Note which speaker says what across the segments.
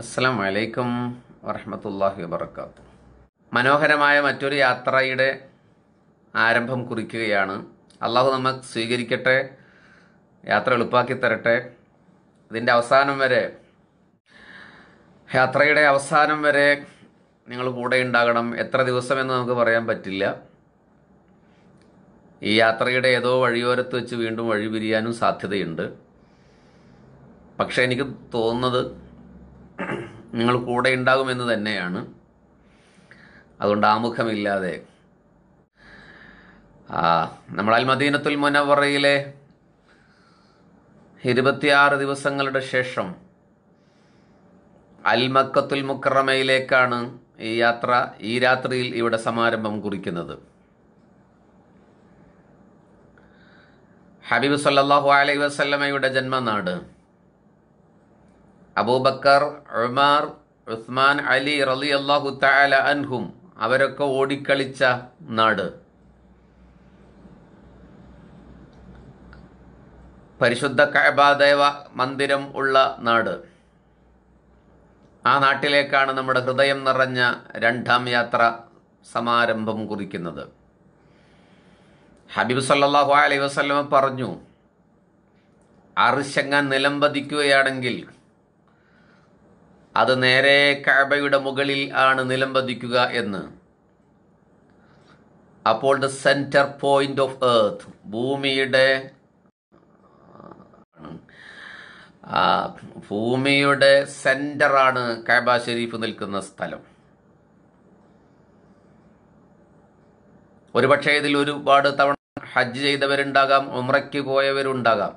Speaker 1: അസ്സാം വലൈക്കും വറഹമത്തല്ലാഹി വബർക്കാത്തു മനോഹരമായ മറ്റൊരു യാത്രയുടെ ആരംഭം കുറിക്കുകയാണ് അള്ളാഹു നമ്മെ സ്വീകരിക്കട്ടെ യാത്ര എളുപ്പാക്കി തരട്ടെ ഇതിൻ്റെ അവസാനം വരെ യാത്രയുടെ അവസാനം വരെ നിങ്ങൾ കൂടെ ഉണ്ടാകണം എത്ര ദിവസമെന്ന് നമുക്ക് പറയാൻ പറ്റില്ല ഈ യാത്രയുടെ ഏതോ വഴിയോരത്ത് വെച്ച് വീണ്ടും വഴി പിരിയാനും സാധ്യതയുണ്ട് പക്ഷേ എനിക്ക് തോന്നുന്നത് നിങ്ങൾ കൂടെ ഉണ്ടാകുമെന്ന് തന്നെയാണ് അതുകൊണ്ട് ആമുഖമില്ലാതെ നമ്മൾ അൽ മദീനത്തുൽ മുനവറയിലെ ഇരുപത്തിയാറ് ദിവസങ്ങളുടെ ശേഷം അൽ മക്കത്തുൽ മുക്കറമയിലേക്കാണ് ഈ യാത്ര ഈ രാത്രിയിൽ ഇവിടെ സമാരംഭം കുറിക്കുന്നത് ഹബീബ് സല്ലാഹു അലൈ വസല്ലമയുടെ ജന്മനാട് അബൂബക്കർ ഉമാർ ഉസ്മാൻ അലി റലി അള്ളാഹു താല അൻഹും അവരൊക്കെ ഓടിക്കളിച്ച നാട് പരിശുദ്ധ കബാദേവ മന്ദിരം ഉള്ള നാട് ആ നാട്ടിലേക്കാണ് നമ്മുടെ ഹൃദയം നിറഞ്ഞ രണ്ടാം യാത്ര സമാരംഭം കുറിക്കുന്നത് ഹബീബ് സല്ലാഹു അലൈ വസ്ലമ പറഞ്ഞു അറിശങ്ങാൻ നിലംപതിക്കുകയാണെങ്കിൽ അത് നേരെ കഅബയുടെ മുകളിൽ ആണ് നിലംബതിക്കുക എന്ന് അപ്പോൾ the centre point of earth ഭൂമിയുടെ ഭൂമിയുടെ ആണ് കഅബ ഷെരീഫ് നിൽക്കുന്ന സ്ഥലം ഒരുപക്ഷെ ഇതിൽ ഒരുപാട് തവണ ഹജ്ജ് ചെയ്തവരുണ്ടാകാം ഉമ്രയ്ക്ക് പോയവരുണ്ടാകാം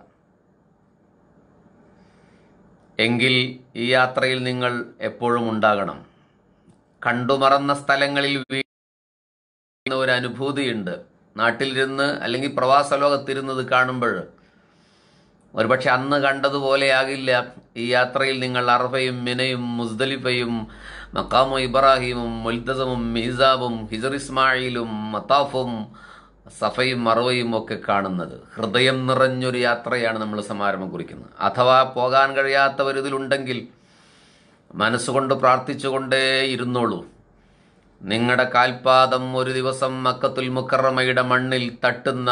Speaker 1: എങ്കിൽ ഈ യാത്രയിൽ നിങ്ങൾ എപ്പോഴും ഉണ്ടാകണം കണ്ടുമറന്ന സ്ഥലങ്ങളിൽ ഒരു അനുഭൂതിയുണ്ട് നാട്ടിലിരുന്ന് അല്ലെങ്കിൽ പ്രവാസ ലോകത്തിരുന്നത് കാണുമ്പോൾ ഒരുപക്ഷെ അന്ന് കണ്ടതുപോലെയാകില്ല ഈ യാത്രയിൽ നിങ്ങൾ അർഫയും മിനയും മുസ്ദലിഫയും മക്കാമു ഇബ്രാഹിമും മുൽത്തസമും മീസാബും ഹിജർ ഇസ്മായിലും മത്താഫും സഫയും മറവയും ഒക്കെ കാണുന്നത് ഹൃദയം നിറഞ്ഞൊരു യാത്രയാണ് നമ്മൾ സമാരംഭം കുറിക്കുന്നത് അഥവാ പോകാൻ കഴിയാത്തവർ ഇതിലുണ്ടെങ്കിൽ മനസ്സുകൊണ്ട് പ്രാർത്ഥിച്ചുകൊണ്ടേ ഇരുന്നോളൂ നിങ്ങളുടെ കാൽപാദം ഒരു ദിവസം മക്കത്തുൽ മുക്കറമയുടെ മണ്ണിൽ തട്ടുന്ന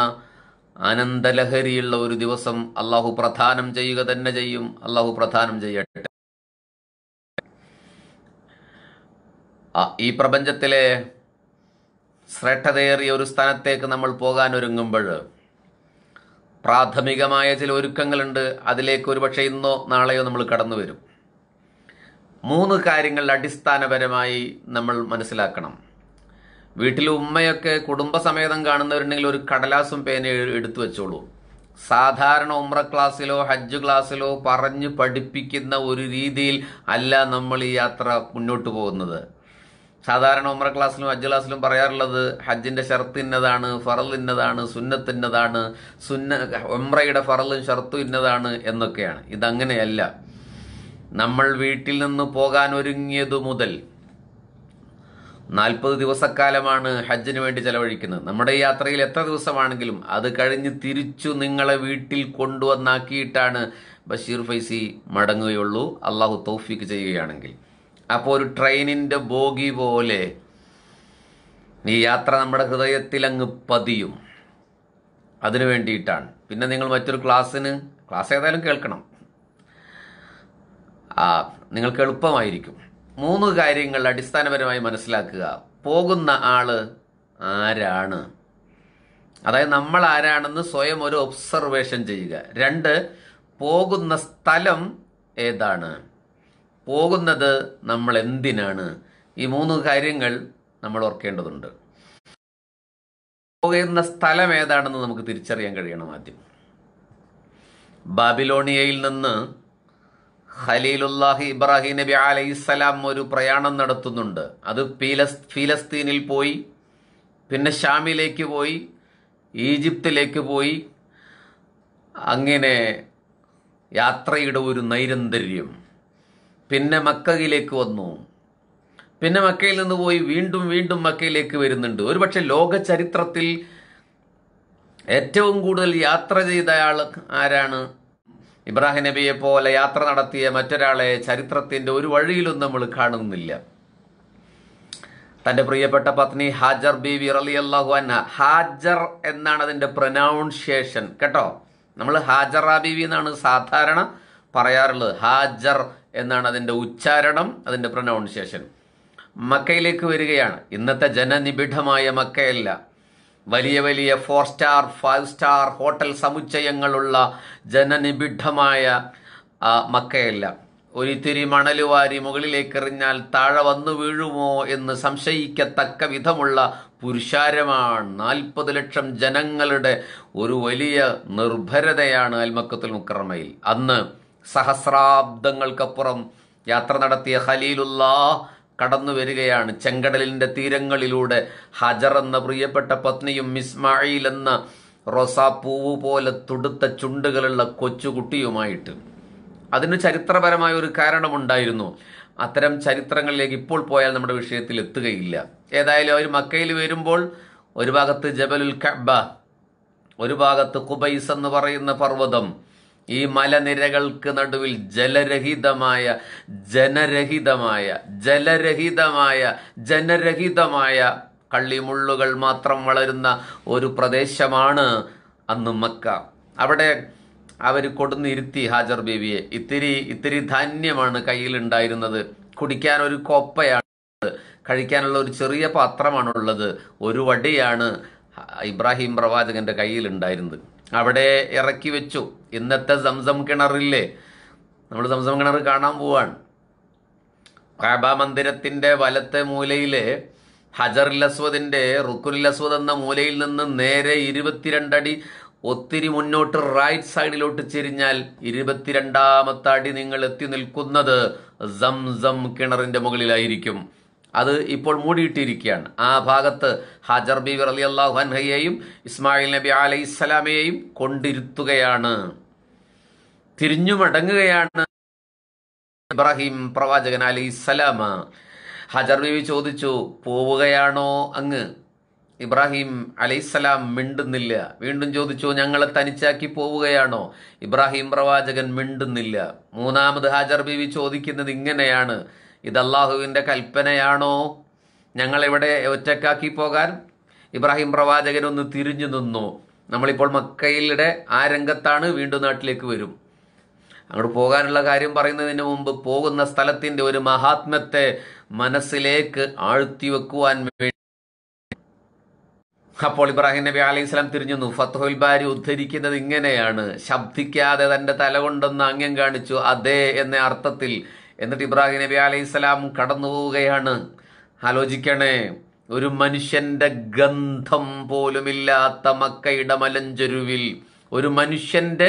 Speaker 1: അനന്തലഹരിയുള്ള ഒരു ദിവസം അള്ളാഹു പ്രധാനം ചെയ്യുക തന്നെ ചെയ്യും അള്ളാഹു പ്രധാനം ചെയ്യട്ടെ ഈ പ്രപഞ്ചത്തിലെ ശ്രേഷ്ഠതയേറിയ ഒരു സ്ഥലത്തേക്ക് നമ്മൾ പോകാൻ ഒരുങ്ങുമ്പോൾ പ്രാഥമികമായ ചില ഒരുക്കങ്ങളുണ്ട് അതിലേക്ക് ഒരുപക്ഷെ ഇന്നോ നാളെയോ നമ്മൾ കടന്നു വരും മൂന്ന് കാര്യങ്ങൾ അടിസ്ഥാനപരമായി നമ്മൾ മനസ്സിലാക്കണം വീട്ടിൽ ഉമ്മയൊക്കെ കുടുംബസമേതം കാണുന്നവരുണ്ടെങ്കിൽ ഒരു കടലാസും പേനയും എടുത്തു വെച്ചോളൂ സാധാരണ ഉമ്ര ക്ലാസ്സിലോ ഹജ്ജ് ക്ലാസ്സിലോ പറഞ്ഞു പഠിപ്പിക്കുന്ന ഒരു രീതിയിൽ അല്ല നമ്മൾ ഈ യാത്ര മുന്നോട്ട് പോകുന്നത് സാധാരണ ഉമ്ര ക്ലാസ്സിലും ഹജ്ജ് ക്ലാസ്സിലും പറയാറുള്ളത് ഹജ്ജിന്റെ ഷർത്ത് ഇന്നതാണ് ഫറൽ ഇന്നതാണ് സുന്നത്ത് ഇന്നതാണ് സുന്ന ഉമ്രയുടെ ഫറലും ഷർത്തും ഇന്നതാണ് എന്നൊക്കെയാണ് ഇതങ്ങനെയല്ല നമ്മൾ വീട്ടിൽ നിന്ന് പോകാൻ ഒരുങ്ങിയതു മുതൽ നാൽപ്പത് ദിവസക്കാലമാണ് ഹജ്ജിന് വേണ്ടി ചെലവഴിക്കുന്നത് നമ്മുടെ യാത്രയിൽ എത്ര ദിവസമാണെങ്കിലും അത് കഴിഞ്ഞ് തിരിച്ചു നിങ്ങളെ വീട്ടിൽ കൊണ്ടുവന്നാക്കിയിട്ടാണ് ബഷീർ ഫൈസി മടങ്ങുകയുള്ളൂ അള്ളാഹു തൗഫീക്ക് ചെയ്യുകയാണെങ്കിൽ അപ്പോൾ ഒരു ട്രെയിനിൻ്റെ ബോഗി പോലെ ഈ യാത്ര നമ്മുടെ ഹൃദയത്തിൽ അങ്ങ് പതിയും അതിനു വേണ്ടിയിട്ടാണ് പിന്നെ നിങ്ങൾ മറ്റൊരു ക്ലാസ്സിന് ക്ലാസ് ഏതായാലും കേൾക്കണം ആ നിങ്ങൾക്ക് എളുപ്പമായിരിക്കും മൂന്ന് കാര്യങ്ങൾ അടിസ്ഥാനപരമായി മനസ്സിലാക്കുക പോകുന്ന ആള് ആരാണ് അതായത് നമ്മൾ ആരാണെന്ന് സ്വയം ഒരു ഒബ്സർവേഷൻ ചെയ്യുക രണ്ട് പോകുന്ന സ്ഥലം ഏതാണ് പോകുന്നത് നമ്മൾ എന്തിനാണ് ഈ മൂന്ന് കാര്യങ്ങൾ നമ്മൾ ഓർക്കേണ്ടതുണ്ട് പോകുന്ന സ്ഥലം ഏതാണെന്ന് നമുക്ക് തിരിച്ചറിയാൻ കഴിയണം ആദ്യം ബാബിലോണിയയിൽ നിന്ന് ഖലീലുല്ലാഹി ഇബ്രാഹിം നബി അലൈഹിസ്സലാം ഒരു പ്രയാണം നടത്തുന്നുണ്ട് അത് ഫീലസ് ഫിലസ്തീനിൽ പോയി പിന്നെ ഷാമിലേക്ക് പോയി ഈജിപ്തിലേക്ക് പോയി അങ്ങനെ യാത്രയുടെ ഒരു നൈരന്തര്യം പിന്നെ മക്കയിലേക്ക് വന്നു പിന്നെ മക്കയിൽ നിന്ന് പോയി വീണ്ടും വീണ്ടും മക്കയിലേക്ക് വരുന്നുണ്ട് ഒരുപക്ഷെ ലോക ചരിത്രത്തിൽ ഏറ്റവും കൂടുതൽ യാത്ര ചെയ്ത ആൾ ആരാണ് ഇബ്രാഹിം നബിയെ പോലെ യാത്ര നടത്തിയ മറ്റൊരാളെ ചരിത്രത്തിന്റെ ഒരു വഴിയിലും നമ്മൾ കാണുന്നില്ല തന്റെ പ്രിയപ്പെട്ട പത്നി ഹാജർ ബീവി റലി അള്ളാഹു അന്ന ഹാജർ എന്നാണ് അതിന്റെ പ്രൊനൗൺസിയേഷൻ കേട്ടോ നമ്മൾ ഹാജറ ബീവി എന്നാണ് സാധാരണ പറയാറുള്ളത് ഹാജർ എന്നാണ് അതിൻ്റെ ഉച്ചാരണം അതിൻ്റെ പ്രൊനൗൺസിയേഷൻ മക്കയിലേക്ക് വരികയാണ് ഇന്നത്തെ ജനനിബിഡമായ മക്കയല്ല വലിയ വലിയ four star five star hotel സമുച്ചയങ്ങളുള്ള ജനനിബിഡമായ മക്കയല്ല ഒരിത്തിരി മണലുവാരി വാരി മുകളിലേക്ക് എറിഞ്ഞാൽ താഴെ വന്നു വീഴുമോ എന്ന് സംശയിക്കത്തക്ക വിധമുള്ള പുരുഷാരമാണ് നാൽപ്പത് ലക്ഷം ജനങ്ങളുടെ ഒരു വലിയ നിർഭരതയാണ് അൽമക്കത്തുൽ മുക്കറമയിൽ അന്ന് സഹസ്രാബ്ദങ്ങൾക്കപ്പുറം യാത്ര നടത്തിയ ഖലീലുല്ലാ കടന്നു വരികയാണ് ചെങ്കടലിൻ്റെ തീരങ്ങളിലൂടെ ഹജർ എന്ന പ്രിയപ്പെട്ട പത്നിയും മിസ്മായിൽ എന്ന റൊസാപ്പൂവ് പോലെ തുടുത്ത ചുണ്ടുകളുള്ള കൊച്ചുകുട്ടിയുമായിട്ട് അതിന് ചരിത്രപരമായ ഒരു കാരണമുണ്ടായിരുന്നു അത്തരം ചരിത്രങ്ങളിലേക്ക് ഇപ്പോൾ പോയാൽ നമ്മുടെ വിഷയത്തിൽ എത്തുകയില്ല ഏതായാലും അവർ മക്കയിൽ വരുമ്പോൾ ഒരു ഭാഗത്ത് ജബലുൽ കബ ഒരു ഭാഗത്ത് കുബൈസ് എന്ന് പറയുന്ന പർവ്വതം ഈ മലനിരകൾക്ക് നടുവിൽ ജലരഹിതമായ ജനരഹിതമായ ജലരഹിതമായ ജനരഹിതമായ കള്ളിമുള്ളുകൾ മാത്രം വളരുന്ന ഒരു പ്രദേശമാണ് അന്ന് മക്ക അവിടെ അവർ കൊടുന്നിരുത്തി ഹാജർ ബേബിയെ ഇത്തിരി ഇത്തിരി ധാന്യമാണ് കയ്യിലുണ്ടായിരുന്നത് കുടിക്കാൻ ഒരു കോപ്പയാണ് കഴിക്കാനുള്ള ഒരു ചെറിയ പാത്രമാണുള്ളത് ഒരു വടിയാണ് ഇബ്രാഹിം പ്രവാചകന്റെ കയ്യിലുണ്ടായിരുന്നത് അവിടെ ഇറക്കി വെച്ചു ഇന്നത്തെ സംസം കിണറില്ലേ നമ്മൾ സംസം കിണർ കാണാൻ പോവാണ് കാബ മന്ദിരത്തിൻ്റെ വലത്തെ മൂലയിലെ ഹജറുൽ അസ്വദിൻ്റെ റുക്കുൽ അസ്വദ് എന്ന മൂലയിൽ നിന്ന് നേരെ ഇരുപത്തിരണ്ടടി ഒത്തിരി മുന്നോട്ട് റൈറ്റ് സൈഡിലോട്ട് ചെരിഞ്ഞാൽ ഇരുപത്തിരണ്ടാമത്തെ അടി നിങ്ങൾ എത്തി നിൽക്കുന്നത് സംസം കിണറിന്റെ മുകളിലായിരിക്കും അത് ഇപ്പോൾ മൂടിയിട്ടിരിക്കുകയാണ് ആ ഭാഗത്ത് ഹജർ ബി അലി അള്ളാഹു അൻഹയെയും ഇസ്മായിൽ നബി അലൈഹി ഇസ്സലാമയെയും കൊണ്ടിരുത്തുകയാണ് തിരിഞ്ഞു മടങ്ങുകയാണ് ഇബ്രാഹിം പ്രവാചകൻ അലി ഇസ്സലാമ ഹജർ ബിബി ചോദിച്ചു പോവുകയാണോ അങ്ങ് ഇബ്രാഹിം അലൈസലാം മിണ്ടുന്നില്ല വീണ്ടും ചോദിച്ചു ഞങ്ങളെ തനിച്ചാക്കി പോവുകയാണോ ഇബ്രാഹിം പ്രവാചകൻ മിണ്ടുന്നില്ല മൂന്നാമത് ഹാജർ ബീവി ചോദിക്കുന്നത് ഇങ്ങനെയാണ് ഇത് അള്ളാഹുവിൻ്റെ കൽപ്പനയാണോ ഞങ്ങളിവിടെ ഒറ്റക്കാക്കി പോകാൻ ഇബ്രാഹിം പ്രവാചകനൊന്ന് തിരിഞ്ഞു നിന്നു നമ്മളിപ്പോൾ മക്കയിലിടെ ആ രംഗത്താണ് വീണ്ടും നാട്ടിലേക്ക് വരും അങ്ങോട്ട് പോകാനുള്ള കാര്യം പറയുന്നതിന് മുമ്പ് പോകുന്ന സ്ഥലത്തിൻ്റെ ഒരു മഹാത്മ്യത്തെ മനസ്സിലേക്ക് ആഴ്ത്തി വെക്കുവാൻ വേണ്ടി അപ്പോൾ ഇബ്രാഹിം നബി അലൈഹി തിരിഞ്ഞു ഫത്തോൽ ബാരി ഉദ്ധരിക്കുന്നത് ഇങ്ങനെയാണ് ശബ്ദിക്കാതെ തൻ്റെ തല കൊണ്ടൊന്ന് അംഗ്യം കാണിച്ചു അതേ എന്ന അർത്ഥത്തിൽ എന്നിട്ട് ഇബ്രാഹിം നബി അലൈഹി സ്വലാം കടന്നു പോവുകയാണ് ആലോചിക്കണേ ഒരു മനുഷ്യന്റെ ഗന്ധം പോലുമില്ലാത്ത മക്കയുടെ മലഞ്ചെരുവിൽ ഒരു മനുഷ്യന്റെ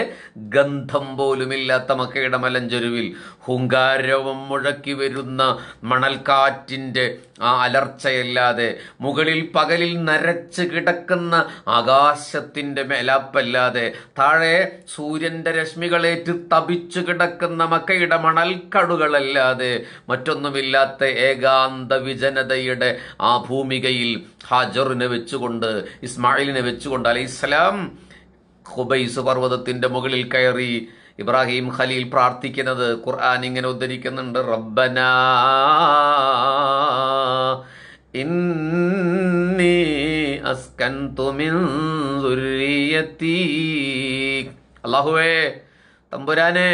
Speaker 1: ഗന്ധം പോലുമില്ലാത്ത മക്കയുടെ മലഞ്ചെരുവിൽ ഹുങ്കാരവം മുഴക്കി വരുന്ന മണൽക്കാറ്റിൻ്റെ ആ അലർച്ചയല്ലാതെ മുകളിൽ പകലിൽ നരച്ച് കിടക്കുന്ന ആകാശത്തിൻ്റെ മേലാപ്പല്ലാതെ താഴെ സൂര്യൻ്റെ രശ്മികളേറ്റ് തപിച്ചു കിടക്കുന്ന മക്കയുടെ മണൽക്കടുകളല്ലാതെ മറ്റൊന്നുമില്ലാത്ത ഏകാന്ത വിജനതയുടെ ആ ഭൂമികയിൽ ഹാജറിനെ വെച്ചുകൊണ്ട് ഇസ്മായിലിനെ വെച്ചുകൊണ്ട് ഇസ്ലാം ഖുബൈസ് പർവ്വതത്തിൻ്റെ മുകളിൽ കയറി ഇബ്രാഹിം ഖലീൽ പ്രാർത്ഥിക്കുന്നത് ഖുർആൻ ഇങ്ങനെ ഉദ്ധരിക്കുന്നുണ്ട് റബ്ബന ഇന്നി അള്ളാഹുവേ തമ്പുരാനെ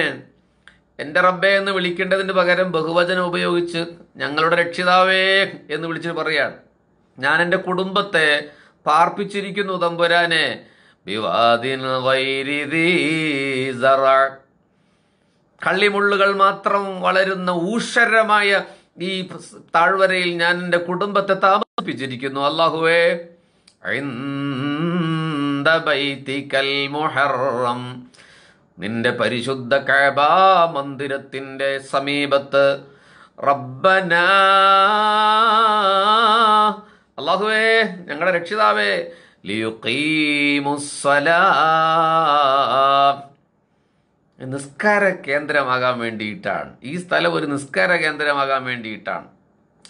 Speaker 1: എൻ്റെ റബ്ബേ എന്ന് വിളിക്കേണ്ടതിന് പകരം ബഹുവചനം ഉപയോഗിച്ച് ഞങ്ങളുടെ രക്ഷിതാവേ എന്ന് വിളിച്ചിട്ട് പറയാണ് ഞാൻ എൻ്റെ കുടുംബത്തെ പാർപ്പിച്ചിരിക്കുന്നു തമ്പുരാനെ ബിവാദിൻ കള്ളിമുള്ളുകൾ മാത്രം വളരുന്ന ഊഷരമായ ഈ താഴ്വരയിൽ ഞാൻ എൻ്റെ കുടുംബത്തെ താമസിപ്പിച്ചിരിക്കുന്നു അള്ളാഹുവേ മുഹറം നിന്റെ പരിശുദ്ധ കഴബാ മന്ദിരത്തിൻ്റെ സമീപത്ത് റബ്ബന അള്ളാഹുവേ ഞങ്ങളുടെ രക്ഷിതാവേ നിസ്കാര കേന്ദ്രമാകാൻ വേണ്ടിയിട്ടാണ് ഈ സ്ഥലം ഒരു നിസ്കാര കേന്ദ്രമാകാൻ വേണ്ടിയിട്ടാണ്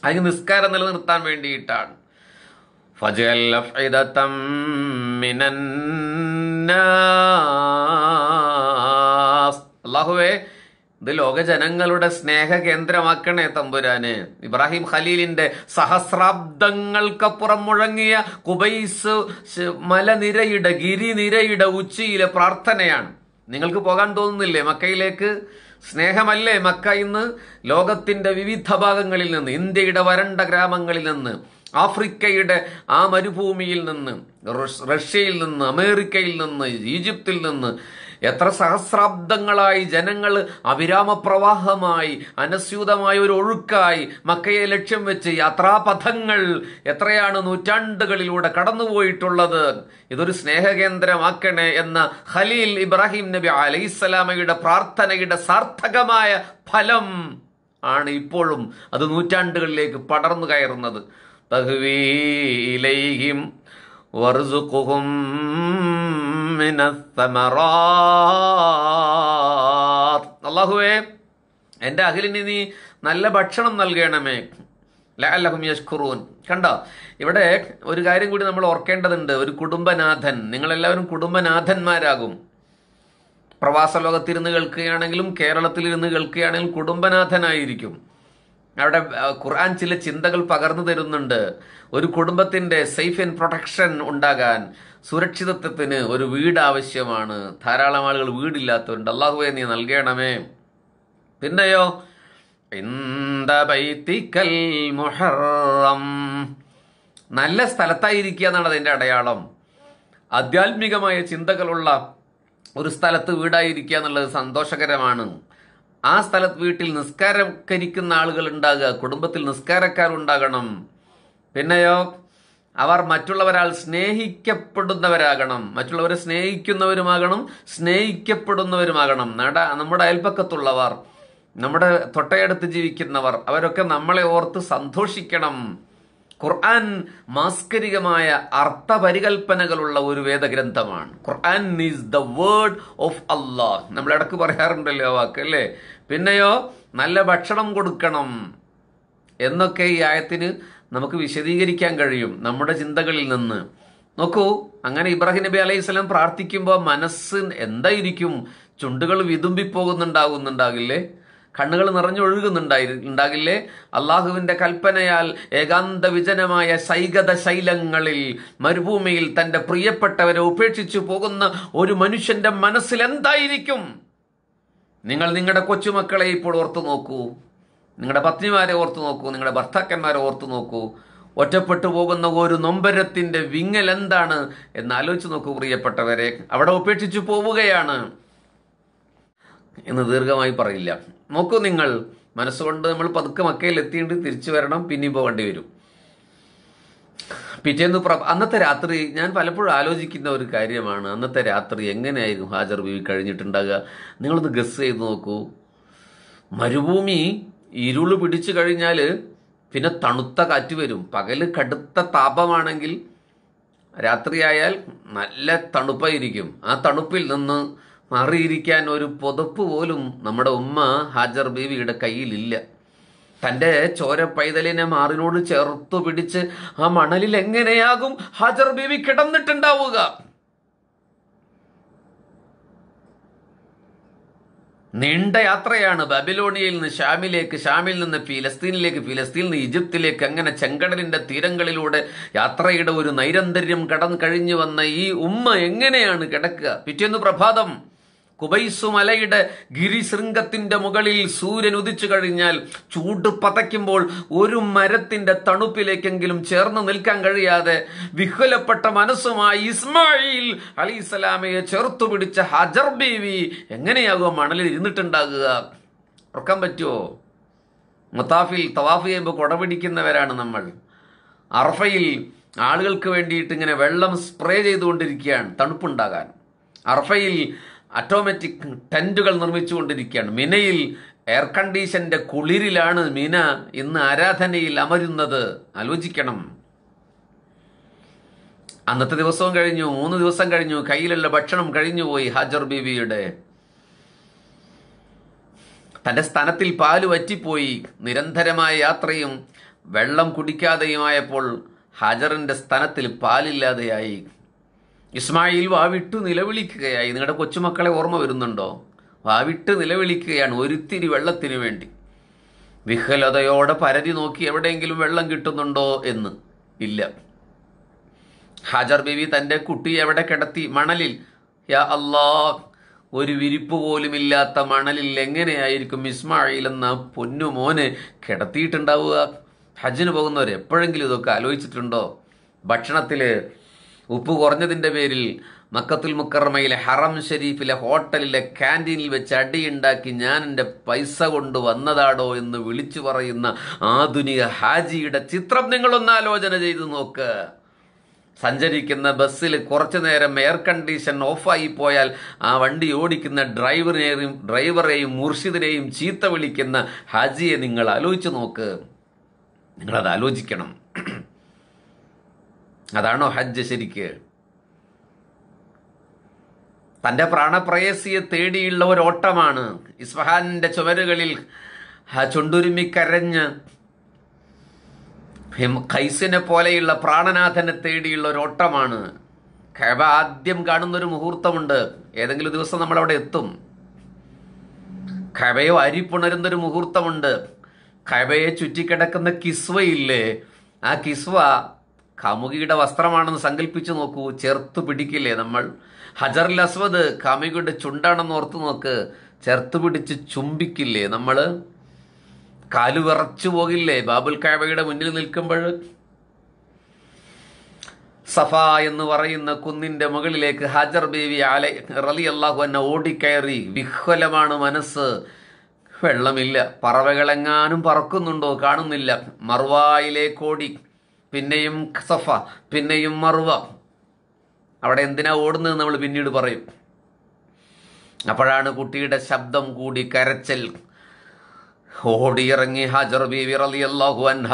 Speaker 1: അതിന് നിസ്കാരം നിലനിർത്താൻ വേണ്ടിയിട്ടാണ് അള്ളാഹുവേ ഇത് ലോക ജനങ്ങളുടെ സ്നേഹ കേന്ദ്രമാക്കണേ തമ്പുരാന് ഇബ്രാഹിം ഖലീലിന്റെ സഹസ്രാബ്ദങ്ങൾക്കപ്പുറം മുഴങ്ങിയ കുബൈസ് മലനിരയുടെ ഗിരിനിരയുടെ ഉച്ചിയിലെ പ്രാർത്ഥനയാണ് നിങ്ങൾക്ക് പോകാൻ തോന്നുന്നില്ലേ മക്കയിലേക്ക് സ്നേഹമല്ലേ മക്ക ഇന്ന് ലോകത്തിന്റെ വിവിധ ഭാഗങ്ങളിൽ നിന്ന് ഇന്ത്യയുടെ വരണ്ട ഗ്രാമങ്ങളിൽ നിന്ന് ആഫ്രിക്കയുടെ ആ മരുഭൂമിയിൽ നിന്ന് റഷ്യയിൽ നിന്ന് അമേരിക്കയിൽ നിന്ന് ഈജിപ്തിൽ നിന്ന് എത്ര സഹസ്രാബ്ദങ്ങളായി ജനങ്ങൾ പ്രവാഹമായി അനസ്യൂതമായ ഒരു ഒഴുക്കായി മക്കയെ ലക്ഷ്യം വെച്ച് യാത്രാപഥങ്ങൾ എത്രയാണ് നൂറ്റാണ്ടുകളിലൂടെ കടന്നുപോയിട്ടുള്ളത് ഇതൊരു സ്നേഹകേന്ദ്രമാക്കണേ എന്ന ഖലീൽ ഇബ്രാഹിം നബി അലൈസലാമയുടെ പ്രാർത്ഥനയുടെ സാർത്ഥകമായ ഫലം ആണ് ഇപ്പോഴും അത് നൂറ്റാണ്ടുകളിലേക്ക് പടർന്നു കയറുന്നത് തഹ്വീലൈഹിം وارزقهم من അള്ളാഹുവേ എൻ്റെ അഖിലിന് നീ നല്ല ഭക്ഷണം നൽകണമേ ലഅല്ലഹും യഷ്കുറൂൻ കണ്ടോ ഇവിടെ ഒരു കാര്യം കൂടി നമ്മൾ ഓർക്കേണ്ടതുണ്ട് ഒരു കുടുംബനാഥൻ നിങ്ങളെല്ലാവരും കുടുംബനാഥന്മാരാകും പ്രവാസ ലോകത്തിരുന്ന് കേൾക്കുകയാണെങ്കിലും കേരളത്തിലിരുന്ന് കേൾക്കുകയാണെങ്കിലും കുടുംബനാഥനായിരിക്കും അവിടെ ഖുർആൻ ചില ചിന്തകൾ പകർന്നു തരുന്നുണ്ട് ഒരു കുടുംബത്തിന്റെ സേഫ് ആൻഡ് പ്രൊട്ടക്ഷൻ ഉണ്ടാകാൻ സുരക്ഷിതത്വത്തിന് ഒരു വീട് ആവശ്യമാണ് ധാരാളം ആളുകൾ വീടില്ലാത്തവരുണ്ട് അള്ളാഹുവെ നീ നൽകണമേ പിന്നെയോ മുഹറം നല്ല സ്ഥലത്തായിരിക്കുക എന്നാണ് അതിൻ്റെ അടയാളം ആധ്യാത്മികമായ ചിന്തകളുള്ള ഒരു സ്ഥലത്ത് വീടായിരിക്കുക എന്നുള്ളത് സന്തോഷകരമാണ് ആ സ്ഥലത്ത് വീട്ടിൽ നിസ്കാരക്കരിക്കുന്ന ആളുകൾ ഉണ്ടാകുക കുടുംബത്തിൽ നിസ്കാരക്കാരുണ്ടാകണം പിന്നെയോ അവർ മറ്റുള്ളവരാൾ സ്നേഹിക്കപ്പെടുന്നവരാകണം മറ്റുള്ളവരെ സ്നേഹിക്കുന്നവരുമാകണം സ്നേഹിക്കപ്പെടുന്നവരുമാകണം നട നമ്മുടെ അയൽപ്പക്കത്തുള്ളവർ നമ്മുടെ തൊട്ടയടുത്ത് ജീവിക്കുന്നവർ അവരൊക്കെ നമ്മളെ ഓർത്ത് സന്തോഷിക്കണം ഖുർആൻ മാസ്കരികമായ അർത്ഥപരികൽപ്പനകളുള്ള ഒരു വേദഗ്രന്ഥമാണ് Quran is the word of Allah നമ്മൾ ഇടക്ക് പറയാറുണ്ടല്ലോ വാക്ക് അല്ലേ പിന്നെയോ നല്ല ഭക്ഷണം കൊടുക്കണം എന്നൊക്കെ ഈ ആയത്തിന് നമുക്ക് വിശദീകരിക്കാൻ കഴിയും നമ്മുടെ ചിന്തകളിൽ നിന്ന് നോക്കൂ അങ്ങനെ ഇബ്രാഹിം നബി അലൈഹി സ്വലം പ്രാർത്ഥിക്കുമ്പോൾ മനസ്സ് എന്തായിരിക്കും ചുണ്ടുകൾ വിതുമ്പിപ്പോകുന്നുണ്ടാകുന്നുണ്ടാകില്ലേ കണ്ണുകൾ നിറഞ്ഞൊഴുകുന്നുണ്ടായി ഉണ്ടാകില്ലേ അള്ളാഹുവിൻ്റെ കൽപ്പനയാൽ ഏകാന്ത വിജനമായ സൈഗത ശൈലങ്ങളിൽ മരുഭൂമിയിൽ തൻ്റെ പ്രിയപ്പെട്ടവരെ ഉപേക്ഷിച്ചു പോകുന്ന ഒരു മനുഷ്യൻ്റെ മനസ്സിൽ എന്തായിരിക്കും നിങ്ങൾ നിങ്ങളുടെ കൊച്ചുമക്കളെ ഇപ്പോൾ ഓർത്തു നോക്കൂ നിങ്ങളുടെ പത്നിമാരെ ഓർത്തു നോക്കൂ നിങ്ങളുടെ ഭർത്താക്കന്മാരെ ഓർത്തു നോക്കൂ ഒറ്റപ്പെട്ടു പോകുന്ന ഒരു നൊമ്പരത്തിൻ്റെ വിങ്ങൽ എന്താണ് എന്ന് ആലോചിച്ച് നോക്കൂ പ്രിയപ്പെട്ടവരെ അവിടെ ഉപേക്ഷിച്ചു പോവുകയാണ് എന്ന് ദീർഘമായി പറയില്ല നോക്കൂ നിങ്ങൾ മനസ്സുകൊണ്ട് നമ്മൾ പതുക്കെ മക്കയിൽ എത്തിയിട്ട് തിരിച്ചു വരണം പിന്നെയും പോകേണ്ടി വരും പിറ്റേന്ന് പ്ര അന്നത്തെ രാത്രി ഞാൻ പലപ്പോഴും ആലോചിക്കുന്ന ഒരു കാര്യമാണ് അന്നത്തെ രാത്രി എങ്ങനെയായിരുന്നു ഹാജർ ബീവി കഴിഞ്ഞിട്ടുണ്ടാകുക നിങ്ങളൊന്ന് ഗസ് ചെയ്ത് നോക്കൂ മരുഭൂമി ഇരുള് പിടിച്ചു കഴിഞ്ഞാൽ പിന്നെ തണുത്ത കാറ്റ് വരും പകൽ കടുത്ത താപമാണെങ്കിൽ രാത്രിയായാൽ നല്ല തണുപ്പായിരിക്കും ആ തണുപ്പിൽ നിന്ന് മാറിയിരിക്കാൻ ഒരു പുതപ്പ് പോലും നമ്മുടെ ഉമ്മ ഹാജർ ബീവിയുടെ കയ്യിലില്ല തൻ്റെ ചോര പൈതലിനെ മാറിനോട് ചേർത്തു പിടിച്ച് ആ മണലിൽ എങ്ങനെയാകും ഹജർ ബീവി കിടന്നിട്ടുണ്ടാവുക നീണ്ട യാത്രയാണ് ബബിലോണിയയിൽ നിന്ന് ഷാമിലേക്ക് ഷാമിൽ നിന്ന് ഫിലസ്തീനിലേക്ക് ഫിലസ്തീനിൽ നിന്ന് ഈജിപ്തിലേക്ക് അങ്ങനെ ചെങ്കടലിന്റെ തീരങ്ങളിലൂടെ യാത്രയുടെ ഒരു നൈരന്തര്യം കടന്നു കഴിഞ്ഞു വന്ന ഈ ഉമ്മ എങ്ങനെയാണ് കിടക്കുക പിറ്റേന്ന് പ്രഭാതം കുബൈസുമലയുടെ ഗിരിശൃംഗത്തിന്റെ മുകളിൽ സൂര്യൻ ഉദിച്ചു കഴിഞ്ഞാൽ ചൂട് പതയ്ക്കുമ്പോൾ ഒരു മരത്തിന്റെ തണുപ്പിലേക്കെങ്കിലും ചേർന്ന് നിൽക്കാൻ കഴിയാതെ വിഹുലപ്പെട്ട മനസ്സുമായി ഇസ്മായിൽ അലി ഇസ്ലാമയെ ചേർത്തു പിടിച്ച ഹജർ ബീവി എങ്ങനെയാകും മണലിൽ ഇരുന്നിട്ടുണ്ടാകുക ഉറക്കാൻ പറ്റുമോ മുത്താഫിൽ തവാഫ് ചെയ്യുമ്പോൾ കുടപിടിക്കുന്നവരാണ് നമ്മൾ അർഫയിൽ ആളുകൾക്ക് വേണ്ടിയിട്ട് ഇങ്ങനെ വെള്ളം സ്പ്രേ ചെയ്തുകൊണ്ടിരിക്കുകയാണ് തണുപ്പുണ്ടാകാൻ അർഫയിൽ അറ്റോമാറ്റിക് ടെൻറ്റുകൾ നിർമ്മിച്ചുകൊണ്ടിരിക്കുകയാണ് മിനയിൽ എയർ കണ്ടീഷൻ്റെ കുളിരിലാണ് മിന ഇന്ന് ആരാധനയിൽ അമരുന്നത് ആലോചിക്കണം അന്നത്തെ ദിവസവും കഴിഞ്ഞു മൂന്ന് ദിവസം കഴിഞ്ഞു കയ്യിലുള്ള ഭക്ഷണം കഴിഞ്ഞുപോയി ഹാജർ ബീവിയുടെ തൻ്റെ സ്ഥാനത്തിൽ പാല് വറ്റിപ്പോയി നിരന്തരമായ യാത്രയും വെള്ളം കുടിക്കാതെയുമായപ്പോൾ ഹജറിൻ്റെ സ്ഥാനത്തിൽ പാലില്ലാതെയായി ഇസ്മായിൽ വാവിട്ട് നിലവിളിക്കുകയായി നിങ്ങളുടെ കൊച്ചുമക്കളെ ഓർമ്മ വരുന്നുണ്ടോ വാവിട്ട് നിലവിളിക്കുകയാണ് ഒരുത്തിരി വെള്ളത്തിനു വേണ്ടി വിഹലതയോടെ പരതി നോക്കി എവിടെയെങ്കിലും വെള്ളം കിട്ടുന്നുണ്ടോ എന്ന് ഇല്ല ഹാജർ ബിബി തൻ്റെ കുട്ടി എവിടെ കിടത്തി മണലിൽ യാ അല്ലാ ഒരു വിരിപ്പ് പോലുമില്ലാത്ത മണലിൽ എങ്ങനെയായിരിക്കും ഇസ്മായിൽ എന്ന പൊന്നുമോനെ കിടത്തിയിട്ടുണ്ടാവുക ഹജ്ജിന് പോകുന്നവർ എപ്പോഴെങ്കിലും ഇതൊക്കെ ആലോചിച്ചിട്ടുണ്ടോ ഭക്ഷണത്തിൽ ഉപ്പ് കുറഞ്ഞതിൻ്റെ പേരിൽ മക്കത്തുൽ മുക്കറമയിലെ ഹറം ഷെരീഫിലെ ഹോട്ടലിലെ ക്യാൻറ്റീനിൽ വെച്ച് അടിയുണ്ടാക്കി ഞാൻ എൻ്റെ പൈസ കൊണ്ട് വന്നതാടോ എന്ന് വിളിച്ചു പറയുന്ന ആധുനിക ഹാജിയുടെ ചിത്രം നിങ്ങളൊന്ന് ആലോചന ചെയ്തു നോക്ക് സഞ്ചരിക്കുന്ന ബസ്സിൽ കുറച്ചു നേരം എയർ കണ്ടീഷൻ ഓഫായി പോയാൽ ആ വണ്ടി ഓടിക്കുന്ന ഡ്രൈവറിനെയും ഡ്രൈവറെയും മുർഷിദിനെയും ചീത്ത വിളിക്കുന്ന ഹാജിയെ നിങ്ങൾ ആലോചിച്ച് നോക്ക് നിങ്ങളത് ആലോചിക്കണം അതാണോ ഹജ്ജ് ശരിക്ക് തന്റെ പ്രാണപ്രയസിയെ തേടിയുള്ള ഒരു ഓട്ടമാണ് ഇസ്ഫഹാനിന്റെ ചുമരുകളിൽ ചുണ്ടുരുമി കരഞ്ഞ് ഖൈസിനെ പോലെയുള്ള പ്രാണനാഥനെ തേടിയുള്ള ഒരു ഓട്ടമാണ് ഖബ ആദ്യം ഒരു മുഹൂർത്തമുണ്ട് ഏതെങ്കിലും ദിവസം നമ്മൾ അവിടെ എത്തും ഖബയോ അരിപ്പുണരുന്നൊരു മുഹൂർത്തമുണ്ട് ഖബയെ ചുറ്റിക്കിടക്കുന്ന കിസ്വയില്ലേ ആ കിസ്വ കാമുകിയുടെ വസ്ത്രമാണെന്ന് സങ്കല്പിച്ചു നോക്കൂ ചെറുത്തു പിടിക്കില്ലേ നമ്മൾ ഹജർ അസ്വദ് കാമുകിയുടെ ചുണ്ടാണെന്ന് ഓർത്ത് നോക്ക് ചെറുത്തു പിടിച്ച് ചുംബിക്കില്ലേ നമ്മൾ കാലു വിറച്ചു പോകില്ലേ ബാബുൽ കാബയുടെ മുന്നിൽ നിൽക്കുമ്പോൾ സഫ എന്ന് പറയുന്ന കുന്നിന്റെ മുകളിലേക്ക് ഹജർ ബേബി ആല റലി അള്ളാഹു എന്നെ ഓടിക്കയറി വിഹ്വലമാണ് മനസ്സ് വെള്ളമില്ല പറവകളെങ്ങാനും പറക്കുന്നുണ്ടോ കാണുന്നില്ല മറുവായിലേക്കോടി പിന്നെയും സഫ പിന്നെയും മറുവ അവിടെ എന്തിനാ ഓടുന്നത് നമ്മൾ പിന്നീട് പറയും അപ്പോഴാണ് കുട്ടിയുടെ ശബ്ദം കൂടി കരച്ചൽ ഓടിയിറങ്ങി ഹജർ ബീവി റളിയല്ലാഹു അൻഹ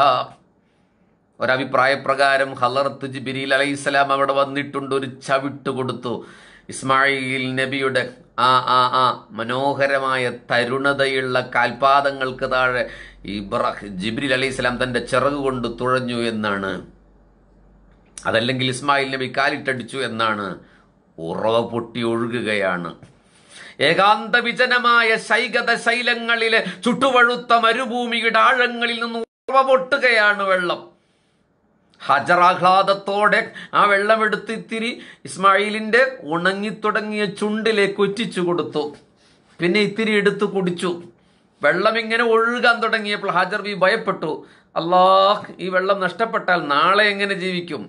Speaker 1: പ്രകാരം ഹലർത്ത് ജിബിരിൽ അലൈഹിസ്സലാം അവിടെ വന്നിട്ടുണ്ട് ഒരു ചവിട്ട് കൊടുത്തു ഇസ്മായിൽ നബിയുടെ ആ ആ ആ മനോഹരമായ തരുണതയുള്ള കാൽപാദങ്ങൾക്ക് താഴെ ഇബ്രാഹിം ജിബ്രിൽ അലി ഇസ്ലാം തൻ്റെ ചിറക് കൊണ്ട് തുഴഞ്ഞു എന്നാണ് അതല്ലെങ്കിൽ ഇസ്മായിൽ നബി കാലിട്ടടിച്ചു എന്നാണ് ഉറവ പൊട്ടി ഒഴുകുകയാണ് ഏകാന്ത വിജനമായ ശൈകത ശൈലങ്ങളിലെ ചുട്ടുവഴുത്ത മരുഭൂമിയുടെ ആഴങ്ങളിൽ നിന്ന് ഉറവ പൊട്ടുകയാണ് വെള്ളം ഹജറാഹ്ലാദത്തോടെ ആ വെള്ളമെടുത്ത് ഇത്തിരി ഉണങ്ങി ഉണങ്ങിത്തുടങ്ങിയ ചുണ്ടിലേക്ക് ഒറ്റിച്ചു കൊടുത്തു പിന്നെ ഇത്തിരി എടുത്ത് കുടിച്ചു വെള്ളം ഇങ്ങനെ ഒഴുകാൻ തുടങ്ങിയപ്പോൾ ഹാജർ ബി ഭയപ്പെട്ടു അള്ളാഹ് ഈ വെള്ളം നഷ്ടപ്പെട്ടാൽ നാളെ എങ്ങനെ ജീവിക്കും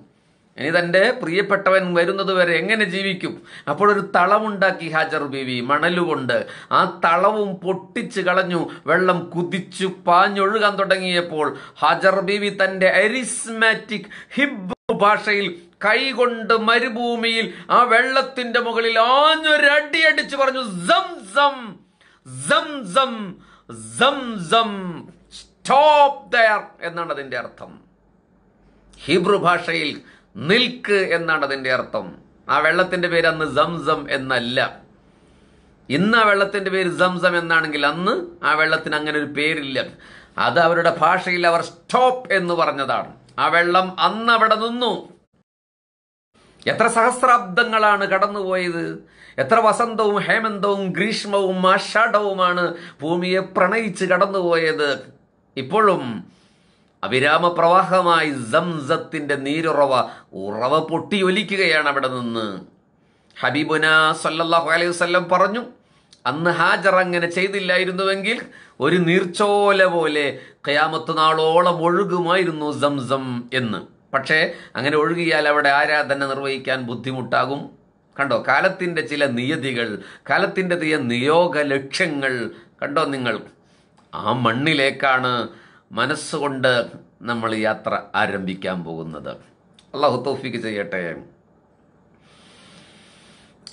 Speaker 1: ഇനി തൻ്റെ പ്രിയപ്പെട്ടവൻ വരുന്നത് വരെ എങ്ങനെ ജീവിക്കും അപ്പോഴൊരു തളമുണ്ടാക്കി ഹാജർ ബീവി മണലുകൊണ്ട് ആ തളവും പൊട്ടിച്ച് കളഞ്ഞു വെള്ളം കുതിച്ചു പാഞ്ഞൊഴുകാൻ തുടങ്ങിയപ്പോൾ ഹാജർ ബീവി തൻ്റെ അരിസ്മാറ്റിക് ഹിബ് ഭാഷയിൽ കൈകൊണ്ട് മരുഭൂമിയിൽ ആ വെള്ളത്തിന്റെ മുകളിൽ അടി അടിച്ചു പറഞ്ഞു സം സം സം സം സം സം സ്റ്റോപ്പ് എന്നാണ് അതിന്റെ അർത്ഥം ഹീബ്രു ഭാഷയിൽ നിൽക്ക് എന്നാണ് അതിൻ്റെ അർത്ഥം ആ വെള്ളത്തിൻ്റെ പേര് അന്ന് സംസം എന്നല്ല ഇന്ന് ആ വെള്ളത്തിൻ്റെ പേര് സംസം എന്നാണെങ്കിൽ അന്ന് ആ വെള്ളത്തിന് അങ്ങനെ ഒരു പേരില്ല അത് അവരുടെ ഭാഷയിൽ അവർ സ്റ്റോപ്പ് എന്ന് പറഞ്ഞതാണ് ആ വെള്ളം അന്ന് അവിടെ നിന്നു എത്ര സഹസ്രാബ്ദങ്ങളാണ് കടന്നുപോയത് എത്ര വസന്തവും ഹേമന്തവും ഗ്രീഷ്മവും ആഷാഢവുമാണ് ഭൂമിയെ പ്രണയിച്ച് കടന്നുപോയത് ഇപ്പോഴും അവിരാമ പ്രവാഹമായി സംസത്തിന്റെ നീരുറവ ഉറവ പൊട്ടിയൊലിക്കുകയാണ് അവിടെ നിന്ന് ഹബീബുന സല്ലാഹു അലൈഹി വസ്ലം പറഞ്ഞു അന്ന് ഹാജർ അങ്ങനെ ചെയ്തില്ലായിരുന്നുവെങ്കിൽ ഒരു നീർച്ചോല പോലെ കയാമത്ത് നാളോളം ഒഴുകുമായിരുന്നു സംസം എന്ന് പക്ഷേ അങ്ങനെ ഒഴുകിയാൽ അവിടെ ആരാധന നിർവഹിക്കാൻ ബുദ്ധിമുട്ടാകും കണ്ടോ കാലത്തിൻ്റെ ചില നിയതികൾ കാലത്തിൻ്റെ ചില നിയോഗ ലക്ഷ്യങ്ങൾ കണ്ടോ നിങ്ങൾ ആ മണ്ണിലേക്കാണ് മനസ്സുകൊണ്ട് നമ്മൾ യാത്ര ആരംഭിക്കാൻ പോകുന്നത് അള്ളാഹു തോഫിക്ക് ചെയ്യട്ടെ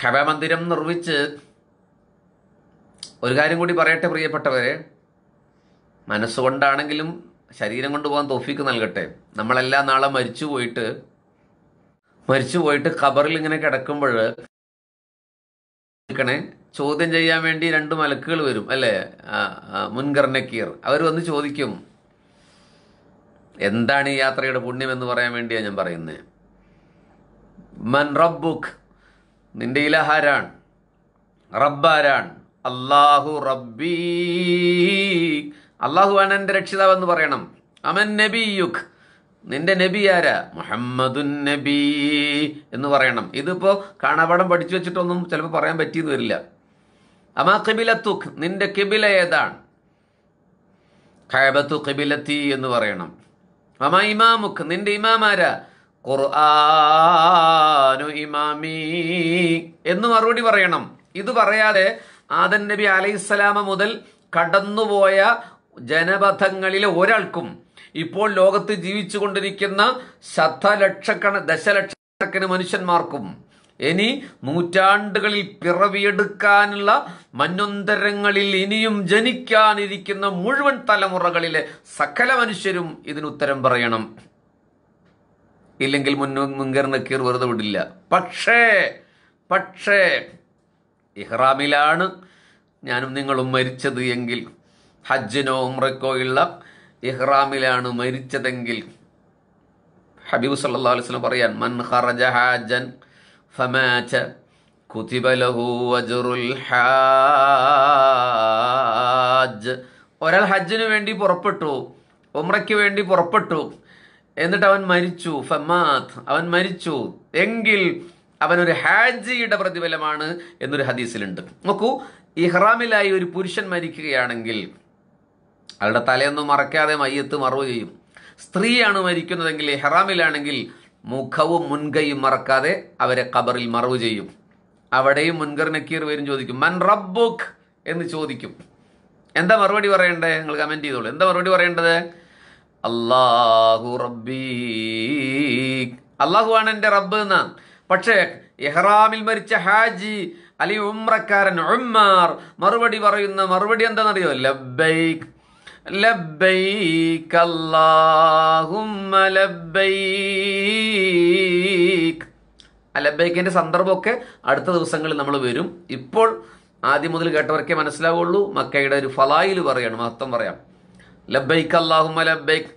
Speaker 1: കഥാമന്ദിരം നിർമ്മിച്ച് ഒരു കാര്യം കൂടി പറയട്ടെ പ്രിയപ്പെട്ടവരെ മനസ്സുകൊണ്ടാണെങ്കിലും ശരീരം കൊണ്ട് പോകാൻ തോഫിക്ക് നൽകട്ടെ നമ്മളെല്ലാ നാളെ മരിച്ചു പോയിട്ട് മരിച്ചു പോയിട്ട് ഖബറിൽ ഇങ്ങനെ കിടക്കുമ്പോൾ ചോദ്യം ചെയ്യാൻ വേണ്ടി രണ്ട് മലക്കുകൾ വരും അല്ലേ മുൻകർ നക്കീർ അവർ വന്ന് ചോദിക്കും എന്താണ് ഈ യാത്രയുടെ പുണ്യം എന്ന് പറയാൻ വേണ്ടിയാണ് ഞാൻ പറയുന്നത് മൻ റബ്ബുഖ് നിന്റെ ഇലഹാരാണ് റബ്ബാരാണ് അള്ളാഹു റബ്ബീ എന്റെ എൻ്റെ എന്ന് പറയണം അമൻ നബിയുഖ് നിന്റെ നബി ആരാ മുഹമ്മദുൻ നബീ എന്ന് പറയണം ഇതിപ്പോ കാണാപാഠം പഠിച്ചു വെച്ചിട്ടൊന്നും ചിലപ്പോൾ പറയാൻ പറ്റിയെന്ന് വരില്ല അമാ കിബിലത്തുഖ് നിന്റെ കിബില ഏതാണ് ഖൈബത്തു എന്ന് പറയണം അമ ഇമാമുക്ക് നിന്റെ ഇമാമാരാ ഖുർആാനു ഇമാമീ എന്ന് മറുപടി പറയണം ഇത് പറയാതെ ആദൻ നബി അലൈഹിസ്സലാമ മുതൽ കടന്നുപോയ ജനപഥങ്ങളിലെ ഒരാൾക്കും ഇപ്പോൾ ലോകത്ത് ജീവിച്ചു കൊണ്ടിരിക്കുന്ന ശതലക്ഷക്കണ ദശലക്ഷക്കണക്കിന് മനുഷ്യന്മാർക്കും ഇനി നൂറ്റാണ്ടുകളിൽ പിറവിയെടുക്കാനുള്ള മന്വന്തരങ്ങളിൽ ഇനിയും ജനിക്കാനിരിക്കുന്ന മുഴുവൻ തലമുറകളിലെ സകല മനുഷ്യരും ഇതിനുത്തരം പറയണം ഇല്ലെങ്കിൽ മുന്നോ മുൻകർ നക്കീർ വെറുതെ വിടില്ല പക്ഷേ പക്ഷേ ഇഹ്റാമിലാണ് ഞാനും നിങ്ങളും മരിച്ചത് എങ്കിൽ ഹജ്ജിനോ ഉമ്രക്കോ ഉള്ള ഇഹ്റാമിലാണ് മരിച്ചതെങ്കിൽ ഹബീബ് സല്ലാ വസല്ലം പറയാൻ മൻ ഹറജ ഹാജൻ فمات كتب له وجر ഒരാൾ ഹജ്ജിന് വേണ്ടി പുറപ്പെട്ടു ഉമ്രയ്ക്ക് വേണ്ടി പുറപ്പെട്ടു എന്നിട്ട് അവൻ മരിച്ചു ഫമാത്ത് അവൻ മരിച്ചു എങ്കിൽ അവനൊരു ഹാജിയുടെ പ്രതിഫലമാണ് എന്നൊരു ഹദീസിലുണ്ട് നോക്കൂ ഇഹ്റാമിലായി ഒരു പുരുഷൻ മരിക്കുകയാണെങ്കിൽ അയാളുടെ തലയൊന്നും മറക്കാതെ മയ്യത്ത് മറവുകയും സ്ത്രീയാണ് മരിക്കുന്നതെങ്കിൽ ഇഹ്റാമിലാണെങ്കിൽ മുഖവും മുൻകൈയും മറക്കാതെ അവരെ ഖബറിൽ മറവ് ചെയ്യും അവിടെയും മുൻകർ നക്കീർ വരും ചോദിക്കും മൻ റബ്ബുഖ് എന്ന് ചോദിക്കും എന്താ മറുപടി പറയണ്ടേ നിങ്ങൾ കമന്റ് ചെയ്തോളൂ എന്താ മറുപടി പറയേണ്ടത് അള്ളാഹു റബ്ബീ അള്ളാഹു ആണ് എൻ്റെ റബ്ബ് എന്ന് പക്ഷേ എഹ്റാമിൽ മരിച്ച ഹാജി അലി ഉമ്രക്കാരൻ ഉമ്മാർ മറുപടി പറയുന്ന മറുപടി എന്താണെന്നറിയോ ലബൈക് لبيك അല്ലാഹുമ്മ لبيك അലബൈക്കിന്റെ സന്ദർഭമൊക്കെ അടുത്ത ദിവസങ്ങളിൽ നമ്മൾ വരും ഇപ്പോൾ ആദ്യം മുതൽ കേട്ടവർക്കെ മനസ്സിലാവുള്ളൂ മക്കയുടെ ഒരു ഫലായിൽ പറയാണ് മഹത്വം പറയാം ലബൈക്ക് അല്ലാഹുമ്മ ലബൈക്ക്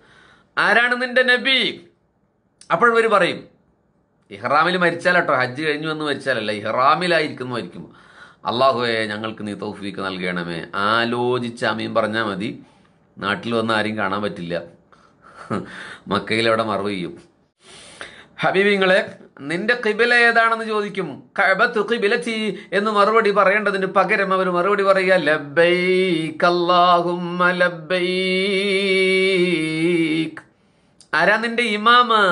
Speaker 1: ആരാണ് നിന്റെ നബി അപ്പോൾ ഇവർ പറയും ഇഹ്റാമിൽ മരിച്ചാലട്ടോ ഹജ്ജ് കഴിഞ്ഞു എന്ന് മരിച്ചാലല്ല മരിക്കും അള്ളാഹുവെ ഞങ്ങൾക്ക് നീ തൗഫീക്ക് നൽകണമേ ആലോചിച്ച് അമീൻ പറഞ്ഞാൽ മതി നാട്ടിൽ വന്ന ആരും കാണാൻ പറ്റില്ല മക്കയിൽ അവിടെ മറവ് ചെയ്യും ഹബീബിങ്ങളെ നിന്റെ കിബില ഏതാണെന്ന് ചോദിക്കും കബത്തു കിബിലത്തി എന്ന് മറുപടി പറയേണ്ടതിന് പകരം അവർ മറുപടി പറയുക ലബൈക് അല്ലാഹുമ്മ ആരാ നിന്റെ ഇമാമ്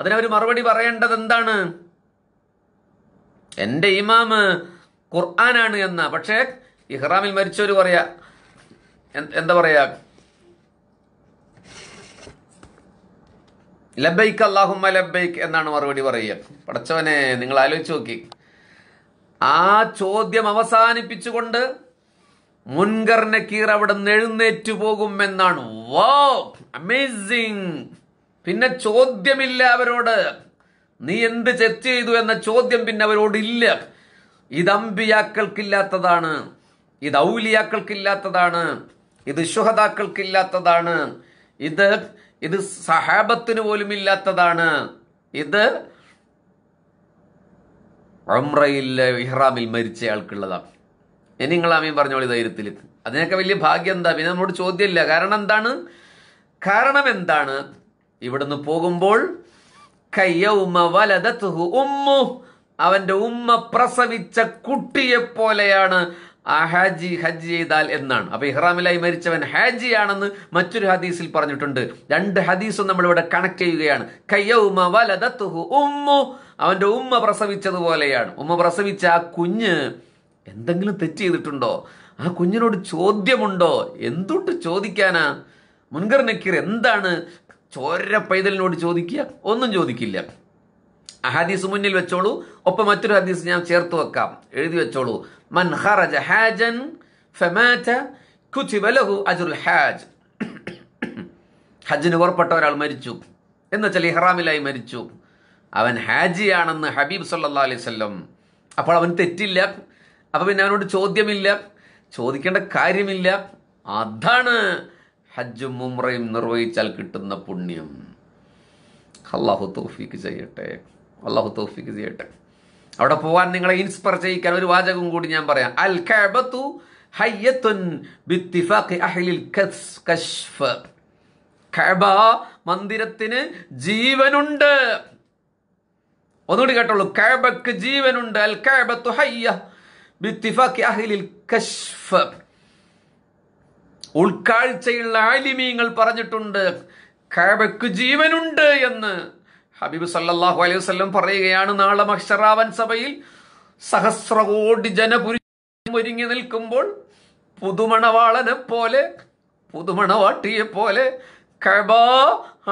Speaker 1: അതിനവർ മറുപടി പറയേണ്ടത് എന്താണ് എൻ്റെ ഇമാമ് ഖുർആനാണ് എന്ന പക്ഷേ ഇഹ്റാമിൽ മരിച്ചവർ പറയാ എന്താ പറയാ ലബൈക്ക് അള്ളാഹുമ്മ ലബൈക്ക് എന്നാണ് മറുപടി പറയുക പടച്ചവനെ നിങ്ങൾ ആലോചിച്ച് നോക്കി ആ ചോദ്യം അവസാനിപ്പിച്ചുകൊണ്ട് മുൻകർണ കീർ അവിടെ നിന്ന് എഴുന്നേറ്റ് പോകും എന്നാണ് വോ അമേസിങ് പിന്നെ ചോദ്യമില്ല അവരോട് നീ എന്ത് ചെത്ത് ചെയ്തു എന്ന ചോദ്യം പിന്നെ അവരോടില്ല ഇത് അമ്പിയാക്കൾക്കില്ലാത്തതാണ് ഇത് ഔലിയാക്കൾക്കില്ലാത്തതാണ് ഇത് ശുഹതാക്കൾക്കില്ലാത്തതാണ് ഇത് ഇത് സഹാബത്തിന് പോലും ഇല്ലാത്തതാണ് ഇത് റംറയിലെ ഇഹ്റാമിൽ മരിച്ചയാൾക്കുള്ളതാണ് ഇനി നിങ്ങൾ ആമീൻ പറഞ്ഞോളി ധൈര്യത്തിൽ അതിനൊക്കെ വലിയ ഭാഗ്യം എന്താ പിന്നെ നമ്മോട് ചോദ്യമില്ല കാരണം എന്താണ് കാരണം എന്താണ് ഇവിടുന്ന് പോകുമ്പോൾ ഉമ്മു അവന്റെ ഉമ്മ പ്രസവിച്ച കുട്ടിയെ പോലെയാണ് ആ ഹാജി ഹജ്ജ് ചെയ്താൽ എന്നാണ് അപ്പൊ ഇഹ്റാമിലായി മരിച്ചവൻ ആണെന്ന് മറ്റൊരു ഹദീസിൽ പറഞ്ഞിട്ടുണ്ട് രണ്ട് ഹദീസും നമ്മളിവിടെ കണക്ട് ചെയ്യുകയാണ് ഉമ്മു അവന്റെ ഉമ്മ പ്രസവിച്ചതുപോലെയാണ് ഉമ്മ പ്രസവിച്ച ആ കുഞ്ഞ് എന്തെങ്കിലും തെറ്റ് ചെയ്തിട്ടുണ്ടോ ആ കുഞ്ഞിനോട് ചോദ്യമുണ്ടോ എന്തുട്ട് ചോദിക്കാനാ മുൻകർ നക്കീർ എന്താണ് ചോര പൈതലിനോട് ചോദിക്കുക ഒന്നും ചോദിക്കില്ല അഹദീസ് മുന്നിൽ വെച്ചോളൂ ഒപ്പം മറ്റൊരു ഹദീസ് ഞാൻ ചേർത്ത് വെക്കാം എഴുതി വെച്ചോളൂ മൻ ഹറജ ഹാജൻ ഹാജ് ഹജ്ജിന് പുറപ്പെട്ട ഒരാൾ മരിച്ചു എന്നുവെച്ചാൽ ഇഹ്റാമിലായി മരിച്ചു അവൻ ഹാജിയാണെന്ന് ഹബീബ് സല്ലാ അലൈവല്ലം അപ്പോൾ അവൻ തെറ്റില്ല അപ്പോൾ പിന്നെ അവനോട് ചോദ്യമില്ല ചോദിക്കേണ്ട കാര്യമില്ല അതാണ് ഹജ്ജും മുംറയും നിർവഹിച്ചാൽ കിട്ടുന്ന പുണ്യം അള്ളാഹു തോഫീക്ക് ചെയ്യട്ടെ അള്ളാഹു തോഫിക്ക് ചെയ്യട്ടെ അവിടെ പോകാൻ നിങ്ങളെ ഇൻസ്പർ ചെയ്യിക്കാൻ ഒരു വാചകം കൂടി ഞാൻ പറയാം അൽ ഹയ്യത്തുൻ ബിത്തിഫാഖി അഹ്ലിൽ മന്ദിരത്തിന് ജീവനുണ്ട് ഒന്നുകൂടി കേട്ടോളൂ കഅബക്ക് ജീവനുണ്ട് അൽ കഅബത്തു ഹയ്യ ബിത്തിഫാഖി അഹ്ലിൽ കശ്ഫ് ഉൾക്കാഴ്ചയുള്ള ആലിമീങ്ങൾ പറഞ്ഞിട്ടുണ്ട് കഅബക്ക് ജീവനുണ്ട് എന്ന് ഹബീബ് സല്ലാഹു അലൈഹി വസ്ലം പറയുകയാണ് നാളെ മഹ്ഷറാവൻ സഭയിൽ സഹസ്രകോടി ജനപുരുഷം ഒരുങ്ങി നിൽക്കുമ്പോൾ പുതുമണവാളനെ പോലെ പുതുമണവാട്ടിയെ പോലെ കബ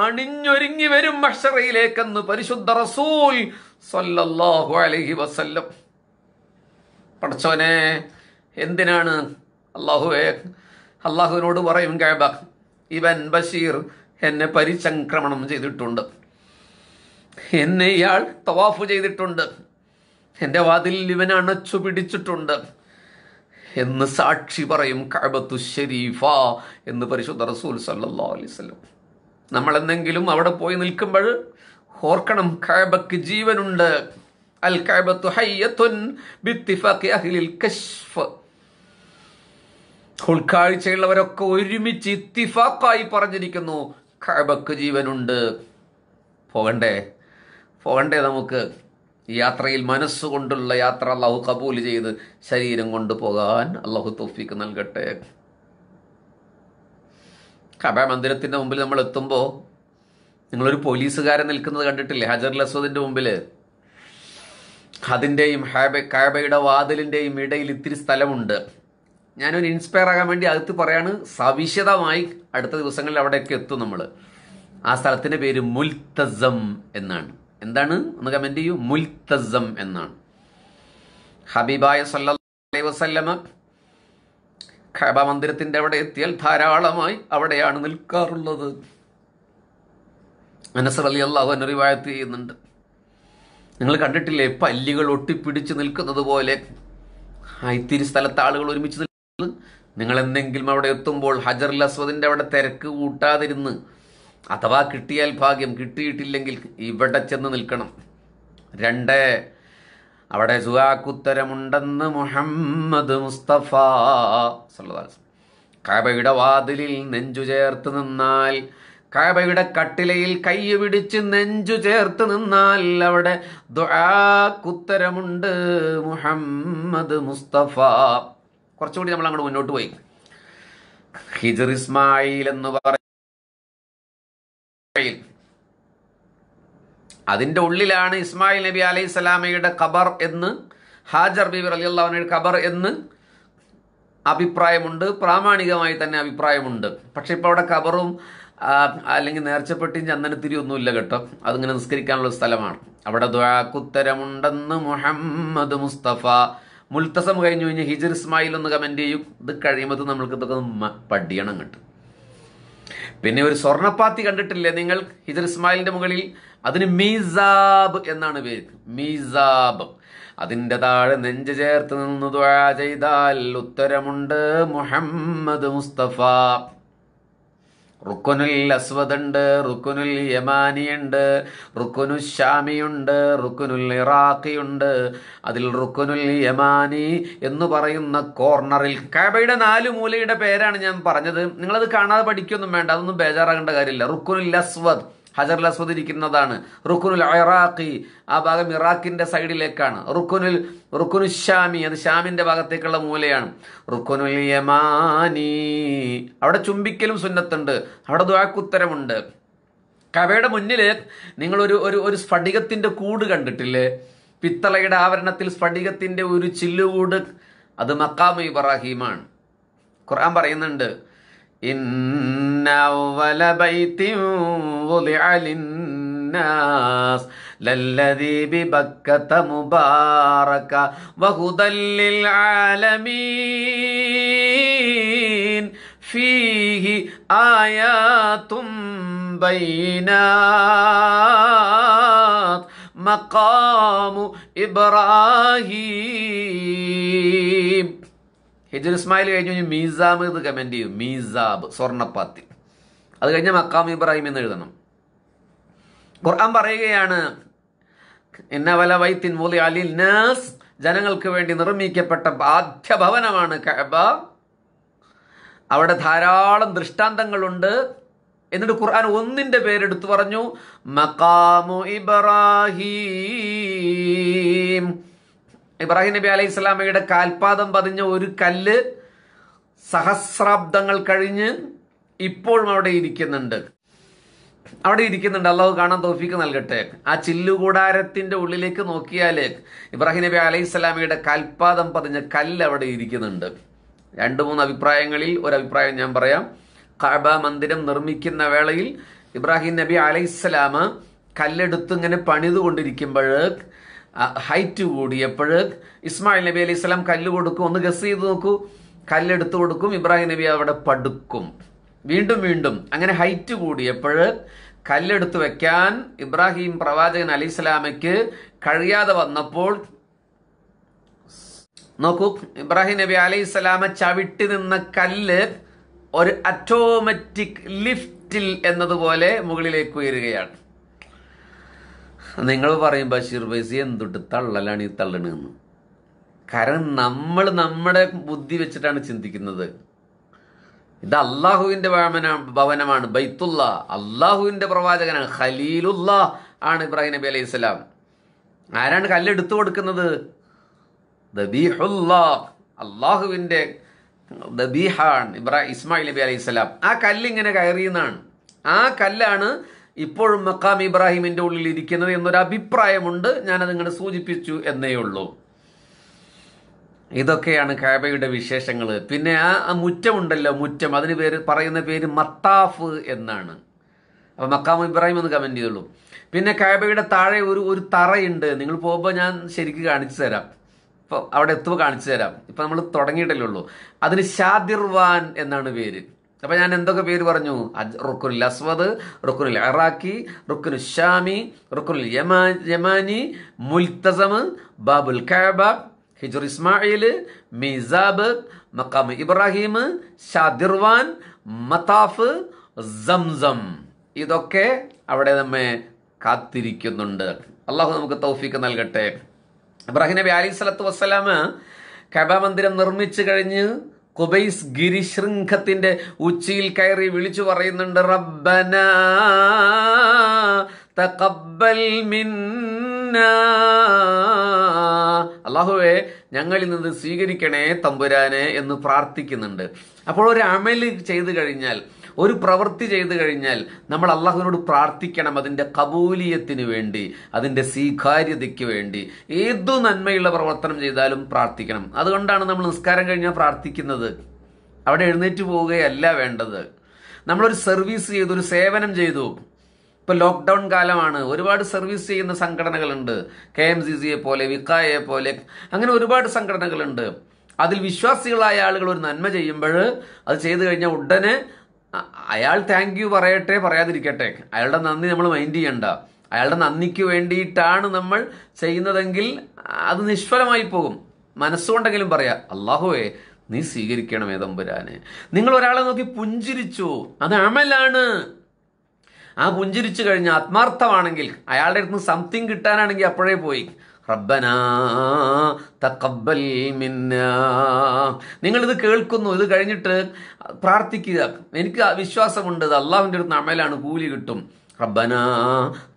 Speaker 1: അണിഞ്ഞൊരുങ്ങി വരും മഷറയിലേക്കെന്ന് പരിശുദ്ധ റസൂൽ സല്ലല്ലാഹു അലൈഹി വസല്ലം പഠിച്ചോനെ എന്തിനാണ് അള്ളാഹുവെ അള്ളാഹുവിനോട് പറയും കബ ഇവൻ ബഷീർ എന്നെ പരിചംക്രമണം ചെയ്തിട്ടുണ്ട് എന്നെ ഇയാൾ തവാഫ് ചെയ്തിട്ടുണ്ട് എൻ്റെ വാതിലിൽ ഇവൻ അണച്ചു പിടിച്ചിട്ടുണ്ട് എന്ന് സാക്ഷി പറയും കഴബത്തു ഷരീഫ എന്ന് പരിശുദ്ധ റസൂൽ സല്ലാ അലൈവല്ലം നമ്മൾ എന്തെങ്കിലും അവിടെ പോയി നിൽക്കുമ്പോൾ ഓർക്കണം കഴബക്ക് ജീവനുണ്ട് അൽ കഴബത്തു ഹയ്യത്തുൻ ഉൾക്കാഴ്ചയുള്ളവരൊക്കെ ഒരുമിച്ച് ഇത്തിഫാക്കായി പറഞ്ഞിരിക്കുന്നു കഴബക്ക് ജീവനുണ്ട് പോകണ്ടേ പോകണ്ടേ നമുക്ക് യാത്രയിൽ മനസ്സുകൊണ്ടുള്ള യാത്ര അള്ളാഹു കബൂൽ ചെയ്ത് ശരീരം കൊണ്ട് പോകാൻ അള്ളാഹു തോഫിക്ക് നൽകട്ടെ കബ മന്ദിരത്തിന്റെ മുമ്പിൽ നമ്മൾ എത്തുമ്പോൾ നിങ്ങളൊരു പോലീസുകാരൻ നിൽക്കുന്നത് കണ്ടിട്ടില്ലേ ഹജർ ലസ്വദിൻ്റെ മുമ്പിൽ അതിൻ്റെയും ഹാബ കാബയുടെ വാതിലിൻ്റെയും ഇടയിൽ ഇത്തിരി സ്ഥലമുണ്ട് ഞാനൊരു ഇൻസ്പയർ ആകാൻ വേണ്ടി അകത്ത് പറയാണ് സവിശദമായി അടുത്ത ദിവസങ്ങളിൽ അവിടെയൊക്കെ എത്തും നമ്മൾ ആ സ്ഥലത്തിൻ്റെ പേര് മുൽത്തസം എന്നാണ് എന്താണ് ഒന്ന് കമന്റ് ചെയ്യൂ മുൽത്തസം എന്നാണ് ഹബീബായ സല്ലി വസല്ലമ ഖബ മന്ദിരത്തിൻ്റെ അവിടെ എത്തിയാൽ ധാരാളമായി അവിടെയാണ് നിൽക്കാറുള്ളത് അനസർ അലി അള്ളാഹു അനുറിവായത്ത് ചെയ്യുന്നുണ്ട് നിങ്ങൾ കണ്ടിട്ടില്ലേ പല്ലികൾ ഒട്ടിപ്പിടിച്ച് നിൽക്കുന്നത് പോലെ ഇത്തിരി സ്ഥലത്ത് ആളുകൾ ഒരുമിച്ച് നിൽക്കുന്നത് നിങ്ങൾ എന്തെങ്കിലും അവിടെ എത്തുമ്പോൾ ഹജർ അസ്വദിൻ്റെ അവിടെ തിരക്ക് കൂട്ടാതിരുന്ന് അഥവാ കിട്ടിയാൽ ഭാഗ്യം കിട്ടിയിട്ടില്ലെങ്കിൽ ഇവിടെ ചെന്ന് നിൽക്കണം രണ്ട് അവിടെ സുഖാക്കുത്തരമുണ്ടെന്ന് മുഹമ്മദ് മുസ്തഫ കബയുടെ വാതിലിൽ നെഞ്ചു ചേർത്ത് നിന്നാൽ കബയുടെ കട്ടിലയിൽ കൈ പിടിച്ച് നെഞ്ചു ചേർത്ത് നിന്നാൽ അവിടെ കുത്തരമുണ്ട് മുഹമ്മദ് മുസ്തഫ കുറച്ചുകൂടി നമ്മൾ അങ്ങോട്ട് മുന്നോട്ട് പോയി ഹിജർ ഇസ്മായിൽ എന്ന് പറയും കഴിയും അതിൻ്റെ ഉള്ളിലാണ് ഇസ്മായിൽ നബി അലൈഹി സ്വലാമയുടെ ഖബർ എന്ന് ഹാജർ ബീബർ അലി അള്ളാഹുനയുടെ ഖബർ എന്ന് അഭിപ്രായമുണ്ട് പ്രാമാണികമായി തന്നെ അഭിപ്രായമുണ്ട് പക്ഷെ ഇപ്പോൾ അവിടെ ഖബറും അല്ലെങ്കിൽ നേർച്ചപ്പെട്ടിയും ചന്ദനത്തിരി ഒന്നുമില്ല കേട്ടോ അതിങ്ങനെ നിസ്കരിക്കാനുള്ള സ്ഥലമാണ് അവിടെ ദ്വാക്കുത്തരമുണ്ടെന്ന് മുഹമ്മദ് മുസ്തഫ മുൽത്തസം കഴിഞ്ഞു കഴിഞ്ഞ് ഹിജർ ഇസ്മായിൽ ഒന്ന് കമൻറ്റ് ചെയ്യും ഇത് കഴിയുമ്പോൾ നമ്മൾക്ക് ഇതൊക്കെ പഠിയണം കേട്ടോ പിന്നെ ഒരു സ്വർണപ്പാത്തി കണ്ടിട്ടില്ലേ നിങ്ങൾ ഹിജർ ഇസ്മായിലിന്റെ മുകളിൽ അതിന് മീസാബ് എന്നാണ് പേര് മീസാബ് അതിന്റെ താഴെ നെഞ്ച് ചേർത്ത് നിന്ന് ചെയ്താൽ ഉത്തരമുണ്ട് മുഹമ്മദ് മുസ്തഫ റുക്കുനുൽ അസ്വദുണ്ട് റുക്കുനുൽ യമാനിയുണ്ട് റുക്കുനു ഷാമിയുണ്ട് റുക്കുനുൽ ഇറാഖിയുണ്ട് അതിൽ റുക്കുനുൽ യമാനി എന്ന് പറയുന്ന കോർണറിൽ കബയുടെ നാല് മൂലയുടെ പേരാണ് ഞാൻ പറഞ്ഞത് നിങ്ങളത് കാണാതെ പഠിക്കൊന്നും വേണ്ട അതൊന്നും ബേജാറാകേണ്ട കാര്യമില്ല റുക്കുനുൽ അസ്വദ് ഹജറുൽ അസ്വദ് ഇരിക്കുന്നതാണ് റുക്കുനുൽ ഇറാഖി ആ ഭാഗം ഇറാഖിന്റെ സൈഡിലേക്കാണ് റുക്കുനുൽ റുക്കുനു ഷാമി അത് ഷാമിന്റെ ഭാഗത്തേക്കുള്ള മൂലയാണ് റുക്കുനുൽ യമാനി അവിടെ ചുംബിക്കലും സുന്നത്തുണ്ട് അവിടെ ദ്വാക്കുത്തരമുണ്ട് കവയുടെ മുന്നിൽ നിങ്ങളൊരു ഒരു ഒരു സ്ഫടികത്തിന്റെ കൂട് കണ്ടിട്ടില്ലേ പിത്തളയുടെ ആവരണത്തിൽ സ്ഫടികത്തിന്റെ ഒരു ചില്ലുകൂട് അത് മക്കാമു ഇബ്രാഹീമാണ് ഖുർആൻ പറയുന്നുണ്ട് إن أول بيت وضع للناس للذي ببكة مباركة وهدى للعالمين فيه آيات بينات مقام إبراهيم ഹിജുൽ ഇസ്മായിൽ കഴിഞ്ഞ് കഴിഞ്ഞ് മീസാബ് എന്ന് കമൻറ്റ് ചെയ്യും മീസാബ് സ്വർണ്ണപ്പാത്തി അത് കഴിഞ്ഞ മക്കാം ഇബ്രാഹിം എന്ന് എഴുതണം ഖുർആൻ പറയുകയാണ് എന്നവല വൈത്തിൻ മൂലി അലി നാസ് ജനങ്ങൾക്ക് വേണ്ടി നിർമ്മിക്കപ്പെട്ട ആദ്യ ഭവനമാണ് കഅബ അവിടെ ധാരാളം ദൃഷ്ടാന്തങ്ങളുണ്ട് എന്നിട്ട് ഖുർആൻ ഒന്നിന്റെ പേരെടുത്തു പറഞ്ഞു മക്കാമു ഇബ്രാഹീം ഇബ്രാഹിം നബി അലൈഹി സ്വലാമയുടെ കാൽപാദം പതിഞ്ഞ ഒരു കല്ല് സഹസ്രാബ്ദങ്ങൾ കഴിഞ്ഞ് ഇപ്പോഴും അവിടെ ഇരിക്കുന്നുണ്ട് അവിടെ ഇരിക്കുന്നുണ്ട് അള്ളാഹു കാണാൻ തോഫിക്ക് നൽകട്ടെ ആ ചില്ലുകൂടാരത്തിന്റെ ഉള്ളിലേക്ക് നോക്കിയാലേ ഇബ്രാഹിം നബി അലൈഹി സ്വലാമിയുടെ കാൽപാദം പതിഞ്ഞ കല്ല് അവിടെ ഇരിക്കുന്നുണ്ട് രണ്ട് മൂന്ന് അഭിപ്രായങ്ങളിൽ ഒരു അഭിപ്രായം ഞാൻ പറയാം കഅബ മന്ദിരം നിർമ്മിക്കുന്ന വേളയിൽ ഇബ്രാഹിം നബി അലൈഹിസ്സലാമ കല്ലെടുത്ത് ഇങ്ങനെ പണിതുകൊണ്ടിരിക്കുമ്പോൾ ഹൈറ്റ് കൂടിയപ്പോൾ ഇസ്മായിൽ നബി അലൈഹി സ്വലാം കല്ല് കൊടുക്കും ഒന്ന് ഗസ് ചെയ്ത് നോക്കൂ കല്ലെടുത്ത് കൊടുക്കും ഇബ്രാഹിം നബി അവിടെ പടുക്കും വീണ്ടും വീണ്ടും അങ്ങനെ ഹൈറ്റ് കൂടിയപ്പോൾ കല്ലെടുത്ത് വെക്കാൻ ഇബ്രാഹിം പ്രവാചകൻ അലി ഇസ്ലാമയ്ക്ക് കഴിയാതെ വന്നപ്പോൾ നോക്കൂ ഇബ്രാഹിം നബി അലി ഇസ്ലാമ ചവിട്ടി നിന്ന കല്ല് ഒരു അറ്റോമാറ്റിക് ലിഫ്റ്റിൽ എന്നതുപോലെ മുകളിലേക്ക് ഉയരുകയാണ് നിങ്ങൾ പറയും ബഷീർ ബൈസി എന്തുട്ട് തള്ളലാണ് ഈ തള്ളണെന്ന് കാരണം നമ്മൾ നമ്മുടെ ബുദ്ധി വെച്ചിട്ടാണ് ചിന്തിക്കുന്നത് ഇത് അള്ളാഹുവിന്റെ ഭവനമാണ് ബൈത്തുല്ല അള്ളാഹുവിന്റെ പ്രവാചകനാണ് ഖലീലുല്ല ആണ് ഇബ്രാഹിം നബി അലൈഹി സ്വലാം ആരാണ് കല്ലെടുത്തു കൊടുക്കുന്നത് ദബീഹുല്ലാ അള്ളാഹുവിൻ്റെ ദബീഹാണ് ഇബ്രാഹിം ഇസ്മായിൽ നബി അലൈഹി സ്വലാം ആ ഇങ്ങനെ കയറിയെന്നാണ് ആ കല്ലാണ് ഇപ്പോഴും മക്കാം ഇബ്രാഹിമിന്റെ ഉള്ളിൽ ഇരിക്കുന്നത് എന്നൊരു അഭിപ്രായമുണ്ട് അത് ഇങ്ങനെ സൂചിപ്പിച്ചു എന്നേ ഉള്ളൂ ഇതൊക്കെയാണ് കാബയുടെ വിശേഷങ്ങൾ പിന്നെ ആ മുറ്റമുണ്ടല്ലോ മുറ്റം അതിന് പേര് പറയുന്ന പേര് മത്താഫ് എന്നാണ് അപ്പോൾ മക്കാം ഇബ്രാഹിം എന്ന് കമന്റ് ചെയ്തുള്ളൂ പിന്നെ കാബയുടെ താഴെ ഒരു ഒരു തറയുണ്ട് നിങ്ങൾ പോകുമ്പോൾ ഞാൻ ശരിക്ക് കാണിച്ചു തരാം ഇപ്പോൾ അവിടെ എത്തുമ്പോൾ കാണിച്ചു തരാം ഇപ്പൊ നമ്മൾ തുടങ്ങിയിട്ടല്ലേ ഉള്ളൂ അതിന് ഷാദിർവാൻ എന്നാണ് പേര് അപ്പോൾ ഞാൻ എന്തൊക്കെ പേര് പറഞ്ഞു റുക്കുനുൽ അസ്വദ് റുക്കുനുൽ ഇറാഖി റുക്കുനു ഷാമി റുക്കുനുൽ യമാനി മുൽത്തസം ബാബുൽ കാബ ഹിജുർ ഇസ്മായിൽ മിസാബ് മക്കാം ഇബ്രാഹിം ഷാദിർവാൻ മതാഫ് സംസം ഇതൊക്കെ അവിടെ നമ്മെ കാത്തിരിക്കുന്നുണ്ട് അള്ളാഹു നമുക്ക് തൗഫീക്ക് നൽകട്ടെ ഇബ്രാഹിം നബി അലി സ്വലത്തു വസ്സലാമ് കബ മന്ദിരം നിർമ്മിച്ചു കഴിഞ്ഞ് കുബൈസ് ഗിരിശൃംഖത്തിന്റെ ഉച്ചിയിൽ കയറി വിളിച്ചു പറയുന്നുണ്ട് റബ്ബന തഖബ്ബൽ മിന്ന അള്ളാഹുവെ ഞങ്ങളിൽ നിന്ന് സ്വീകരിക്കണേ തമ്പുരാനെ എന്ന് പ്രാർത്ഥിക്കുന്നുണ്ട് അപ്പോൾ ഒരു അമല് ചെയ്തു കഴിഞ്ഞാൽ ഒരു പ്രവൃത്തി ചെയ്തു കഴിഞ്ഞാൽ നമ്മൾ അള്ളാഹുവിനോട് പ്രാർത്ഥിക്കണം അതിൻ്റെ കബൂലിയത്തിന് വേണ്ടി അതിൻ്റെ സ്വീകാര്യതയ്ക്ക് വേണ്ടി ഏതു നന്മയുള്ള പ്രവർത്തനം ചെയ്താലും പ്രാർത്ഥിക്കണം അതുകൊണ്ടാണ് നമ്മൾ നിസ്കാരം കഴിഞ്ഞാൽ പ്രാർത്ഥിക്കുന്നത് അവിടെ എഴുന്നേറ്റ് പോവുകയല്ല വേണ്ടത് നമ്മളൊരു സർവീസ് ചെയ്തു ഒരു സേവനം ചെയ്തു ഇപ്പോൾ ലോക്ക്ഡൗൺ കാലമാണ് ഒരുപാട് സർവീസ് ചെയ്യുന്ന സംഘടനകളുണ്ട് കെ എം സി സിയെ പോലെ വിക്കായെ പോലെ അങ്ങനെ ഒരുപാട് സംഘടനകളുണ്ട് അതിൽ വിശ്വാസികളായ ആളുകൾ ഒരു നന്മ ചെയ്യുമ്പോൾ അത് ചെയ്തു കഴിഞ്ഞാൽ ഉടനെ അയാൾ താങ്ക് യു പറയട്ടെ പറയാതിരിക്കട്ടെ അയാളുടെ നന്ദി നമ്മൾ മൈൻഡ് ചെയ്യണ്ട അയാളുടെ നന്ദിക്ക് വേണ്ടിയിട്ടാണ് നമ്മൾ ചെയ്യുന്നതെങ്കിൽ അത് നിഷ്ഫലമായി പോകും മനസ്സുകൊണ്ടെങ്കിലും പറയാ അള്ളാഹുവേ നീ സ്വീകരിക്കണം തമ്പുരാനെ നിങ്ങൾ ഒരാളെ നോക്കി പുഞ്ചിരിച്ചു അത് അമലാണ് ആ പുഞ്ചിരിച്ചു കഴിഞ്ഞ ആത്മാർത്ഥമാണെങ്കിൽ അയാളുടെ അടുത്ത് നിന്ന് സംതിങ് കിട്ടാനാണെങ്കിൽ അപ്പോഴേ പോയി റബ്ബനാ തക്കബൽ മിന്ന ഇത് കേൾക്കുന്നു ഇത് കഴിഞ്ഞിട്ട് പ്രാർത്ഥിക്കുക എനിക്ക് വിശ്വാസമുണ്ട് അത് അള്ളാഹുവിൻ്റെ അടുത്ത് അമലാണ് കൂലി കിട്ടും റബ്ബന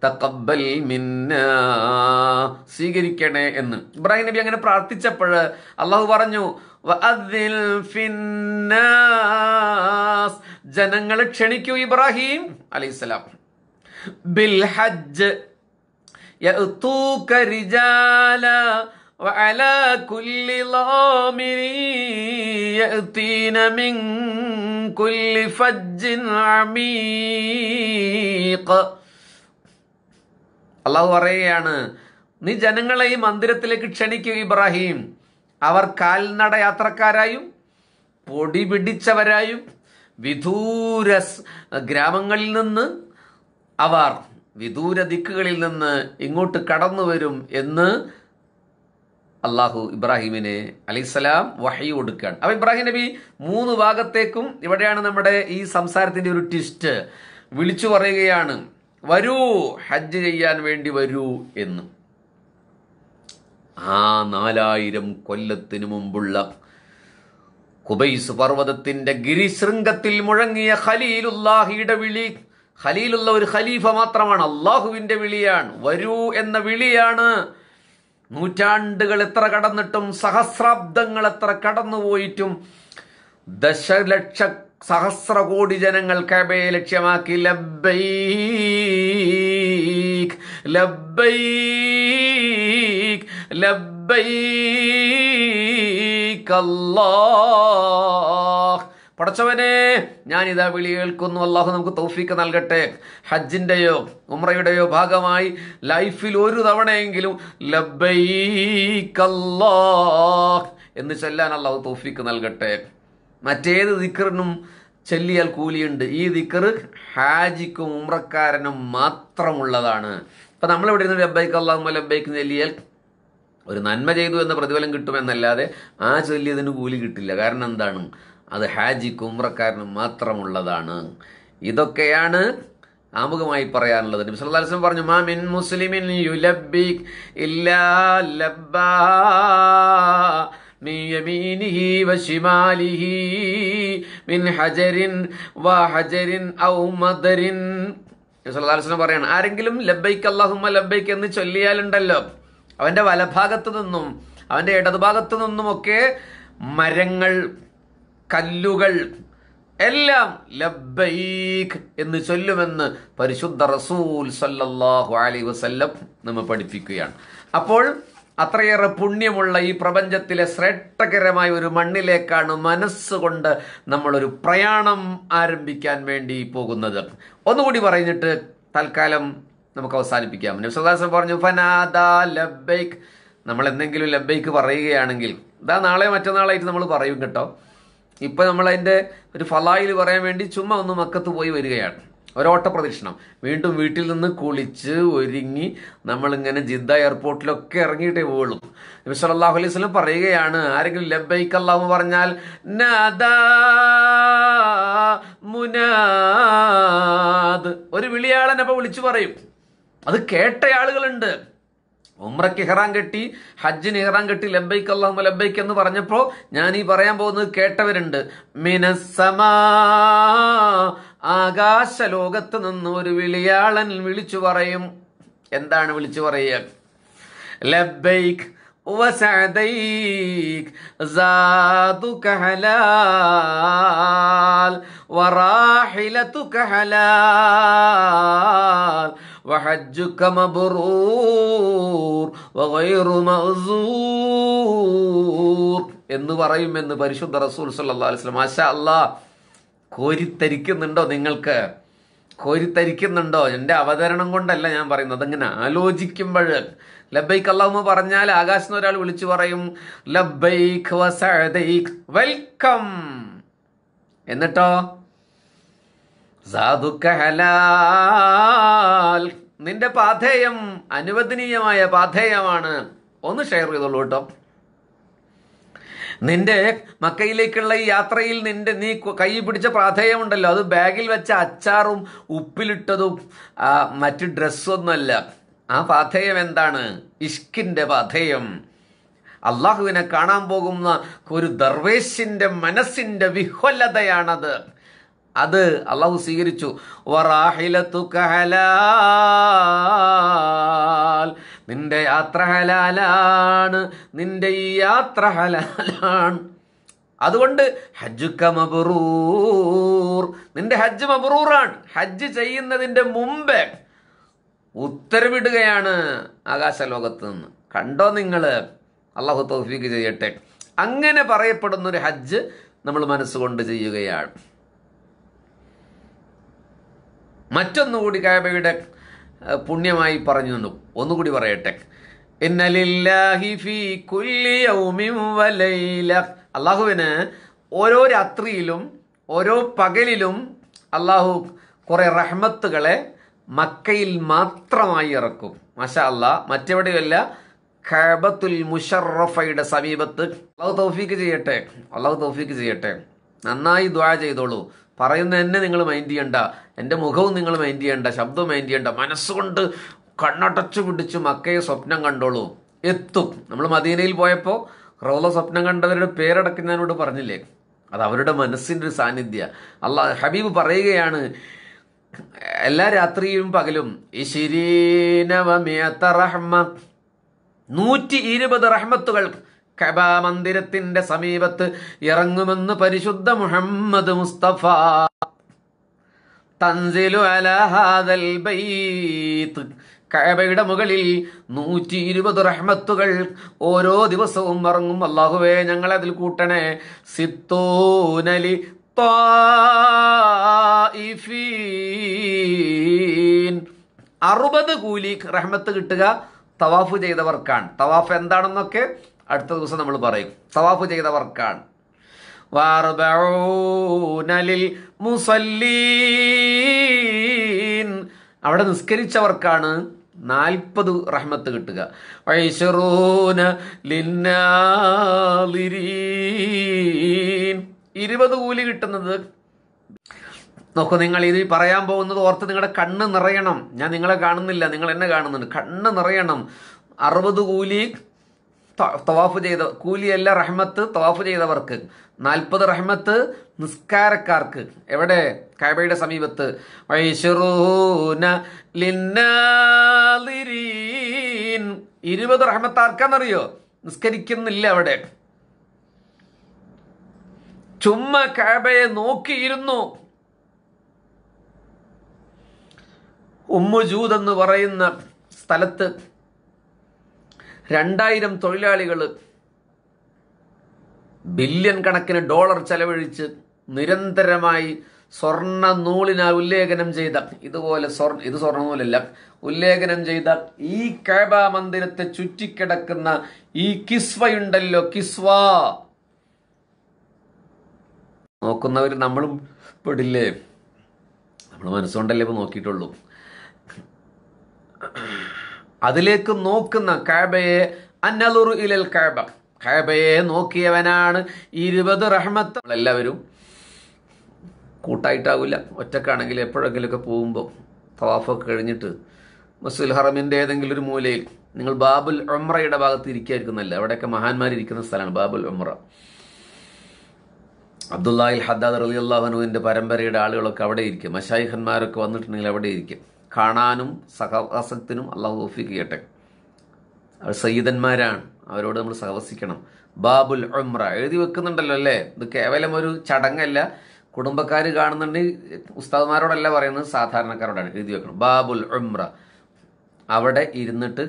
Speaker 1: തക്കബൽ മിന്ന സ്വീകരിക്കണേ എന്ന് ഇബ്രാഹിം നബി അങ്ങനെ പ്രാർത്ഥിച്ചപ്പോൾ അള്ളാഹു പറഞ്ഞു ജനങ്ങളെ ക്ഷണിക്കൂ ഇബ്രാഹിം അലൈസലാം ബിൽ ഹജ്ജ് وعلى كل ضامر يأتين من كل فج عميق അള്ളാഹു പറയുകയാണ് നീ ജനങ്ങളെ ഈ മന്ദിരത്തിലേക്ക് ക്ഷണിക്കൂ ഇബ്രാഹിം അവർ കാൽനട യാത്രക്കാരായും പൊടി പിടിച്ചവരായും വിദൂര ഗ്രാമങ്ങളിൽ നിന്ന് അവർ വിദൂര ദിക്കുകളിൽ നിന്ന് ഇങ്ങോട്ട് കടന്നു വരും എന്ന് അള്ളാഹു ഇബ്രാഹിമിനെ അലൈസലാം വഹി കൊടുക്കുകയാണ് അപ്പൊ ഇബ്രാഹിം നബി മൂന്ന് ഭാഗത്തേക്കും ഇവിടെയാണ് നമ്മുടെ ഈ സംസാരത്തിന്റെ ഒരു ട്വിസ്റ്റ് വിളിച്ചു പറയുകയാണ് വരൂ ഹജ്ജ് ചെയ്യാൻ വേണ്ടി വരൂ എന്ന് ആ നാലായിരം കൊല്ലത്തിനു മുമ്പുള്ള കുബൈസ് പർവ്വതത്തിന്റെ ഗിരിശൃംഗത്തിൽ മുഴങ്ങിയ ഖലീലുല്ലാഹിയുടെ വിളി ഖലീലുള്ള ഒരു ഖലീഫ മാത്രമാണ് അള്ളാഹുവിന്റെ വിളിയാണ് വരൂ എന്ന വിളിയാണ് നൂറ്റാണ്ടുകൾ എത്ര കടന്നിട്ടും സഹസ്രാബ്ദങ്ങൾ എത്ര കടന്നുപോയിട്ടും ദശലക്ഷ സഹസ്ര കോടി ജനങ്ങൾ കബയെ ലക്ഷ്യമാക്കി ലബൈ ലബൈ ലബൈ അല്ലാ പടച്ചവനെ ഞാൻ ഇതാ വിളി കേൾക്കുന്നു അള്ളാഹു നമുക്ക് തൗഫീക്ക് നൽകട്ടെ ഹജ്ജിൻ്റെയോ ഉമ്രയുടെയോ ഭാഗമായി ലൈഫിൽ ഒരു തവണയെങ്കിലും എന്ന് ചെല്ലാൻ അള്ളാഹു തൗഫീക്ക് നൽകട്ടെ മറ്റേത് ദിക്കറിനും ചെല്ലിയാൽ കൂലിയുണ്ട് ഈ ദിക്കർ ഹാജിക്കും ഉമ്രക്കാരനും മാത്രമുള്ളതാണ് ഇപ്പം നമ്മളിവിടെ ഇരുന്ന് ലബൈക്ക് അള്ളാഹുമ്മ ലബൈക്ക് ചെല്ലിയാൽ ഒരു നന്മ ചെയ്തു എന്ന പ്രതിഫലം കിട്ടുമെന്നല്ലാതെ ആ ചൊല്ലിയതിന് കൂലി കിട്ടില്ല കാരണം എന്താണ് അത് ഹാജി കുമ്രക്കാരന് മാത്രമുള്ളതാണ് ഇതൊക്കെയാണ് ആമുഖമായി പറയാനുള്ളത് നബി സല്ലല്ലാഹു അലൈഹി വസല്ലം പറഞ്ഞു മാ മിൻ മുസ്ലിമിൻ യുലബ്ബിക് ഇല്ലാ ലബ്ബാ من يمينه وشماله من حجر وحجر أو مدر പറയാണ് ആരെങ്കിലും ലബൈക്ക് അള്ളാഹുമ ലബൈക്ക് എന്ന് ചൊല്ലിയാലുണ്ടല്ലോ അവന്റെ വലഭാഗത്തു നിന്നും അവന്റെ ഇടതുഭാഗത്തു നിന്നുമൊക്കെ മരങ്ങൾ കല്ലുകൾ എല്ലാം ലബൈഖ് എന്ന് ചൊല്ലുമെന്ന് പരിശുദ്ധ റസൂൽ സല്ലല്ലാഹു അലി വസല്ലം നമ്മെ പഠിപ്പിക്കുകയാണ് അപ്പോൾ അത്രയേറെ പുണ്യമുള്ള ഈ പ്രപഞ്ചത്തിലെ ശ്രേഷ്ഠകരമായ ഒരു മണ്ണിലേക്കാണ് മനസ്സുകൊണ്ട് നമ്മളൊരു പ്രയാണം ആരംഭിക്കാൻ വേണ്ടി പോകുന്നത് ഒന്നുകൂടി പറഞ്ഞിട്ട് തൽക്കാലം നമുക്ക് അവസാനിപ്പിക്കാം നബ്സുദാസൻ പറഞ്ഞു ഫനാദ ലബ്ബൈക്ക് നമ്മൾ എന്തെങ്കിലും ലബൈക്ക് പറയുകയാണെങ്കിൽ ഇതാ നാളെ മറ്റന്നാളായിട്ട് നമ്മൾ പറയും കേട്ടോ നമ്മൾ അതിന്റെ ഒരു ഫലായിൽ പറയാൻ വേണ്ടി ചുമ്മാ ഒന്ന് മക്കത്ത് പോയി വരികയാണ് ഒരോട്ട പ്രദക്ഷിണം വീണ്ടും വീട്ടിൽ നിന്ന് കുളിച്ച് ഒരുങ്ങി നമ്മളിങ്ങനെ ജിദ്ദ എയർപോർട്ടിലൊക്കെ ഇറങ്ങിയിട്ടേ പോവുള്ളൂ നബി സല്ലല്ലാഹു അലൈഹി വസല്ലം പറയുകയാണ് ആരെങ്കിലും ലബൈക്ക് അല്ലാഹു എന്ന് പറഞ്ഞാൽ മുനാദ് ഒരു വിളിയാളൻ അപ്പൊ വിളിച്ചു പറയും അത് കേട്ട ആളുകളുണ്ട് ഉമ്രയ്ക്ക് ഇഹ്റാം കെട്ടി ഹജ്ജിന് ഇഹ്റാം കെട്ടി ലബൈക്ക് അള്ളാഹു ലബൈക്ക് എന്ന് പറഞ്ഞപ്പോൾ ഞാൻ ഈ പറയാൻ പോകുന്നത് കേട്ടവരുണ്ട് മിനസമാ ആകാശ ലോകത്ത് നിന്ന് ഒരു വിളിയാളൻ വിളിച്ചു പറയും എന്താണ് വിളിച്ചു പറയുക ലബൈക്ക് ഹലാൽ زادك وحجك مبرور وغير മഅസൂർ എന്ന് പറയുമെന്ന് പരിശുദ്ധ റസൂൽ സല്ലല്ലാഹു അലൈഹി വസല്ലം മാഷാ അല്ലാഹ് കോരിത്തരിക്കുന്നുണ്ടോ നിങ്ങൾക്ക് കോരിത്തരിക്കുന്നുണ്ടോ എൻ്റെ അവതരണം കൊണ്ടല്ല ഞാൻ പറയുന്നത് അങ്ങനെ ആലോചിക്കുമ്പോൾ ലബൈക്ക് അല്ലാഹുമ്മ പറഞ്ഞാൽ ആകാശം ഒരാൾ വിളിച്ചു പറയും ലബൈക്ക് വെൽക്കം എന്നിട്ടോ സാധുക്കഹലാൽ നിന്റെ പാഥേയം അനുവദനീയമായ പാഥേയമാണ് ഒന്ന് ഷെയർ ചെയ്തോളൂ കേട്ടോ നിന്റെ മക്കയിലേക്കുള്ള ഈ യാത്രയിൽ നിന്റെ നീ കൈ പിടിച്ച പ്രാധേയമുണ്ടല്ലോ അത് ബാഗിൽ വെച്ച അച്ചാറും ഉപ്പിലിട്ടതും മറ്റു ഡ്രസ്സൊന്നുമല്ല ആ പാഥേയം എന്താണ് ഇഷ്കിന്റെ പാഥേയം അള്ളാഹുവിനെ കാണാൻ പോകുന്ന ഒരു ദർവേശിന്റെ മനസ്സിന്റെ വിഹ്വലതയാണത് അത് അള്ളാഹു സ്വീകരിച്ചു നിന്റെ യാത്ര ഹലാലാണ് നിന്റെ ഈ യാത്ര ഹലാലാണ് അതുകൊണ്ട് ഹജ്ജുക്ക മബറൂർ നിന്റെ ഹജ്ജ് മബറൂറാണ് ഹജ്ജ് ചെയ്യുന്നതിന്റെ മുമ്പേ ഉത്തരവിടുകയാണ് ആകാശലോകത്ത് നിന്ന് കണ്ടോ നിങ്ങൾ അള്ളാഹു തൗഫീക്ക് ചെയ്യട്ടെ അങ്ങനെ പറയപ്പെടുന്ന ഒരു ഹജ്ജ് നമ്മൾ മനസ്സുകൊണ്ട് ചെയ്യുകയാണ് മറ്റൊന്നുകൂടി കാബയുടെ പുണ്യമായി പറഞ്ഞു തന്നു ഒന്നുകൂടി പറയട്ടെ അള്ളാഹുവിന് ഓരോ രാത്രിയിലും ഓരോ പകലിലും അള്ളാഹു കുറേ റഹ്മത്തുകളെ മക്കയിൽ മാത്രമായി ഇറക്കും മഷ അല്ല മറ്റെവിടെയല്ല ഖബത്തുൽ മുഷറഫയുടെ സമീപത്ത് അള്ളാഹു തൗഫീക്ക് ചെയ്യട്ടെ അള്ളാഹു തൗഫീക്ക് ചെയ്യട്ടെ നന്നായി ദ്വാ ചെയ്തോളൂ പറയുന്ന എന്നെ നിങ്ങൾ മൈൻഡ് ചെയ്യണ്ട എൻ്റെ മുഖവും നിങ്ങൾ മൈൻഡ് ചെയ്യണ്ട ശബ്ദവും മൈൻഡ് ചെയ്യണ്ട മനസ്സുകൊണ്ട് കണ്ണടച്ചു പിടിച്ച് മക്കയെ സ്വപ്നം കണ്ടോളൂ എത്തും നമ്മൾ മദീനയിൽ പോയപ്പോൾ റോള സ്വപ്നം കണ്ടവരുടെ പേരടക്കുന്നതിനോട് പറഞ്ഞില്ലേ അത് അവരുടെ മനസ്സിൻ്റെ ഒരു സാന്നിധ്യ അല്ല ഹബീബ് പറയുകയാണ് എല്ലാ രാത്രിയും പകലും നൂറ്റി ഇരുപത് റഹ്മത്തുകൾ കബ മന്ദിരത്തിന്റെ സമീപത്ത് ഇറങ്ങുമെന്ന് പരിശുദ്ധ മുഹമ്മദ് മുസ്തഫ തൻസിലു അലഹാദൽ ബൈത്ത് കഴബയുടെ മുകളിൽ നൂറ്റി ഇരുപത് റഹ്മത്തുകൾ ഓരോ ദിവസവും ഇറങ്ങും അള്ളാഹുവേ ഞങ്ങളെ അതിൽ കൂട്ടണേ സിത്തോനലി അറുപത് കൂലി റഹ്മത്ത് കിട്ടുക തവാഫ് ചെയ്തവർക്കാണ് തവാഫ് എന്താണെന്നൊക്കെ അടുത്ത ദിവസം നമ്മൾ പറയും തവാഫ് ചെയ്തവർക്കാണ് വർക്കാണ് മുസല്ലീൻ അവിടെ നിസ്കരിച്ചവർക്കാണ് നാൽപ്പത് റഹ്മത്ത് കിട്ടുക വൈഷറൂന ഇരുപത് കൂലി കിട്ടുന്നത് നോക്കൂ നിങ്ങൾ ഇത് പറയാൻ പോകുന്നത് ഓർത്ത് നിങ്ങളുടെ കണ്ണ് നിറയണം ഞാൻ നിങ്ങളെ കാണുന്നില്ല നിങ്ങൾ എന്നെ കാണുന്നുണ്ട് കണ്ണ് നിറയണം അറുപത് കൂലി തവാഫ് ചെയ്ത കൂലിയല്ല റഹ്മത്ത് തവാഫ് ചെയ്തവർക്ക് നാൽപ്പത് റഹ്മത്ത് നിസ്കാരക്കാർക്ക് എവിടെ കായബയുടെ സമീപത്ത് ഇരുപത് റഹ്മത്ത് നിസ്കരിക്കുന്നില്ല അവിടെ ചുമ്മ കാബയെ നോക്കിയിരുന്നു ഉമ്മുജൂദ് എന്ന് പറയുന്ന സ്ഥലത്ത് രണ്ടായിരം തൊഴിലാളികൾ ബില്യൺ കണക്കിന് ഡോളർ ചെലവഴിച്ച് നിരന്തരമായി സ്വർണ്ണ നൂലിനാൽ ഉല്ലേഖനം ചെയ്ത ഇതുപോലെ സ്വർണ്ണ ഇത് സ്വർണ്ണ നൂലല്ല ഉല്ലേഖനം ചെയ്ത ഈ കേബ മന്ദിരത്തെ ചുറ്റിക്കിടക്കുന്ന ഈ കിസ്വയുണ്ടല്ലോ കിസ്വ നോക്കുന്നവർ നമ്മളും പെടില്ലേ നമ്മൾ മനസ്സുകൊണ്ടല്ലേ ഇപ്പൊ നോക്കിയിട്ടുള്ളൂ അതിലേക്ക് നോക്കുന്ന കാബയെ അന്നലുറു ഇലൽ കാബ കാബയെ നോക്കിയവനാണ് ഇരുപത് റഹ്മത്ത് എല്ലാവരും കൂട്ടായിട്ടാവില്ല ഒറ്റക്കാണെങ്കിൽ എപ്പോഴെങ്കിലുമൊക്കെ പോകുമ്പോൾ തവാഫൊക്കെ കഴിഞ്ഞിട്ട് മസുൽ ഹറമിൻ്റെ ഏതെങ്കിലും ഒരു മൂലയിൽ നിങ്ങൾ ബാബുൽ ഒമ്രയുടെ ഭാഗത്ത് ഇരിക്കായിരിക്കുന്നല്ല അവിടെയൊക്കെ മഹാന്മാരിക്കുന്ന സ്ഥലമാണ് ബാബുൽ ഒമ്ര അബ്ദുല്ലാഹിൽ ഹദ്ദാദ് റലി അള്ളാഹനുവിൻ്റെ പരമ്പരയുടെ ആളുകളൊക്കെ അവിടെ ഇരിക്കും മഷായിഖന്മാരൊക്കെ വന്നിട്ടുണ്ടെങ്കിൽ അവിടെ ഇരിക്കും കാണാനും സഹവാസത്തിനും അള്ളാഹു തോഫിക്ക് ചെയ്യട്ടെ അവർ സയ്യിദന്മാരാണ് അവരോട് നമ്മൾ സഹവസിക്കണം ബാബുൽ ഉംറ എഴുതി വെക്കുന്നുണ്ടല്ലോ അല്ലേ ഇത് കേവലം ഒരു ചടങ്ങല്ല കുടുംബക്കാർ കാണുന്നുണ്ടെങ്കിൽ ഉസ്താദ്മാരോടല്ല പറയുന്നത് സാധാരണക്കാരോടാണ് എഴുതി വെക്കണം ബാബുൽ ഉംറ അവിടെ ഇരുന്നിട്ട്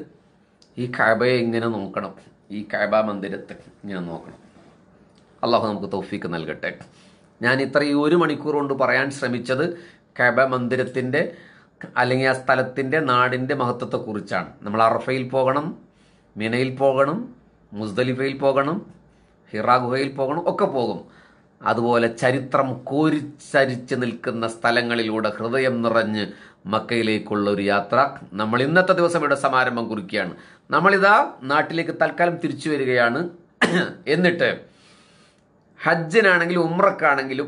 Speaker 1: ഈ കഴബയെ ഇങ്ങനെ നോക്കണം ഈ കഴബ മന്ദിരത്തെ ഇങ്ങനെ നോക്കണം അള്ളാഹു നമുക്ക് തോഫീക്ക് നൽകട്ടെ ഞാൻ ഇത്ര ഈ ഒരു മണിക്കൂർ കൊണ്ട് പറയാൻ ശ്രമിച്ചത് കഴബ മന്ദിരത്തിൻ്റെ അല്ലെങ്കിൽ ആ സ്ഥലത്തിൻ്റെ നാടിൻ്റെ മഹത്വത്തെക്കുറിച്ചാണ് നമ്മൾ അറഫയിൽ പോകണം മിനയിൽ പോകണം മുസ്ദലിഫയിൽ പോകണം ഹിറാഗുഹയിൽ ഗുഹയിൽ പോകണം ഒക്കെ പോകും അതുപോലെ ചരിത്രം കോരിച്ചരിച്ച് നിൽക്കുന്ന സ്ഥലങ്ങളിലൂടെ ഹൃദയം നിറഞ്ഞ് മക്കയിലേക്കുള്ള ഒരു യാത്ര നമ്മൾ ഇന്നത്തെ ദിവസം ഇവിടെ സമാരംഭം കുറിക്കുകയാണ് നമ്മളിതാ നാട്ടിലേക്ക് തൽക്കാലം തിരിച്ചു വരികയാണ് എന്നിട്ട് ഹജ്ജിനാണെങ്കിലും ഉമ്രക്കാണെങ്കിലും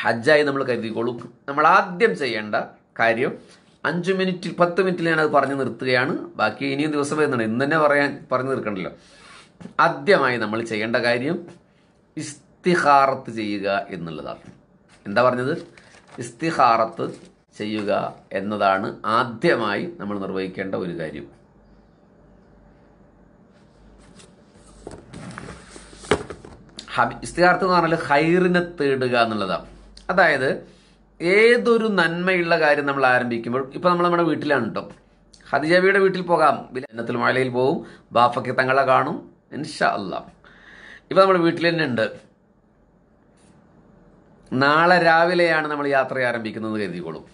Speaker 1: ഹജ്ജായി നമ്മൾ കരുതിക്കൊള്ളും നമ്മൾ ആദ്യം ചെയ്യേണ്ട കാര്യം അഞ്ച് മിനിറ്റിൽ പത്ത് മിനിറ്റിൽ ഞാനത് പറഞ്ഞു നിർത്തുകയാണ് ബാക്കി ഇനിയും ദിവസം വരുന്നുണ്ട് ഇന്ന് തന്നെ പറയാൻ പറഞ്ഞു തീർക്കണ്ടല്ലോ ആദ്യമായി നമ്മൾ ചെയ്യേണ്ട കാര്യം ഇസ്തിഹാറത്ത് ചെയ്യുക എന്നുള്ളതാണ് എന്താ പറഞ്ഞത് ഇസ്തിഹാറത്ത് ചെയ്യുക എന്നതാണ് ആദ്യമായി നമ്മൾ നിർവഹിക്കേണ്ട ഒരു കാര്യം ഇസ്തിഹാർത്ത് എന്ന് പറഞ്ഞാൽ ഹൈറിനെ തേടുക എന്നുള്ളതാണ് അതായത് ഏതൊരു നന്മയുള്ള കാര്യം നമ്മൾ ആരംഭിക്കുമ്പോൾ ഇപ്പം നമ്മൾ നമ്മുടെ വീട്ടിലാണ് കേട്ടോ ഹദിജബിയുടെ വീട്ടിൽ പോകാം ബിലന്നത്തിൽ മഴയിൽ പോവും ബാഫയ്ക്ക് തങ്ങളെ കാണും ഇൻഷാ അല്ല ഇപ്പം നമ്മൾ വീട്ടിൽ തന്നെ ഉണ്ട് നാളെ രാവിലെയാണ് നമ്മൾ യാത്ര ആരംഭിക്കുന്നത് കരുതിക്കോളും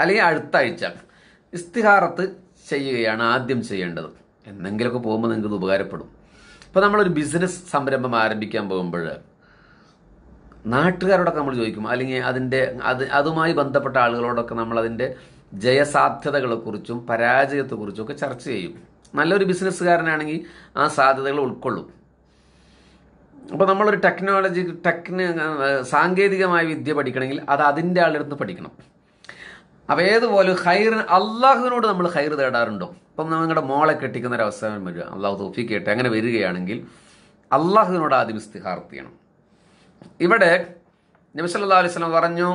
Speaker 1: അല്ലെങ്കിൽ അടുത്ത ആഴ്ച ഇസ്തിഹാറത്ത് ചെയ്യുകയാണ് ആദ്യം ചെയ്യേണ്ടത് എന്തെങ്കിലുമൊക്കെ പോകുമ്പോൾ നിങ്ങൾക്ക് ഇത് ഉപകാരപ്പെടും ഇപ്പോൾ നമ്മളൊരു ബിസിനസ് സംരംഭം ആരംഭിക്കാൻ പോകുമ്പോൾ നാട്ടുകാരോടൊക്കെ നമ്മൾ ചോദിക്കും അല്ലെങ്കിൽ അതിൻ്റെ അത് അതുമായി ബന്ധപ്പെട്ട ആളുകളോടൊക്കെ നമ്മൾ അതിൻ്റെ ജയസാധ്യതകളെക്കുറിച്ചും പരാജയത്തെക്കുറിച്ചും ഒക്കെ ചർച്ച ചെയ്യും നല്ലൊരു ബിസിനസ്സുകാരനാണെങ്കിൽ ആ സാധ്യതകൾ ഉൾക്കൊള്ളും അപ്പോൾ നമ്മളൊരു ടെക്നോളജി ടെക്ന സാങ്കേതികമായ വിദ്യ പഠിക്കണമെങ്കിൽ അത് അതിൻ്റെ ആളെടുത്ത് പഠിക്കണം അപ്പോൾ ഏതുപോലെ ഹൈർ അള്ളാഹുവിനോട് നമ്മൾ ഹൈർ തേടാറുണ്ടോ അപ്പം നിങ്ങളുടെ മോളെ കെട്ടിക്കുന്ന ഒരു അവസരം വരിക അള്ളാഹു തോഫിക്കേട്ടെ അങ്ങനെ വരികയാണെങ്കിൽ അള്ളാഹുവിനോട് ആദ്യം ഇസ്തിഹാർത്തിയണം ചെയ്യണം ഇവിടെ നബിസല്ലാ അലൈവലം പറഞ്ഞു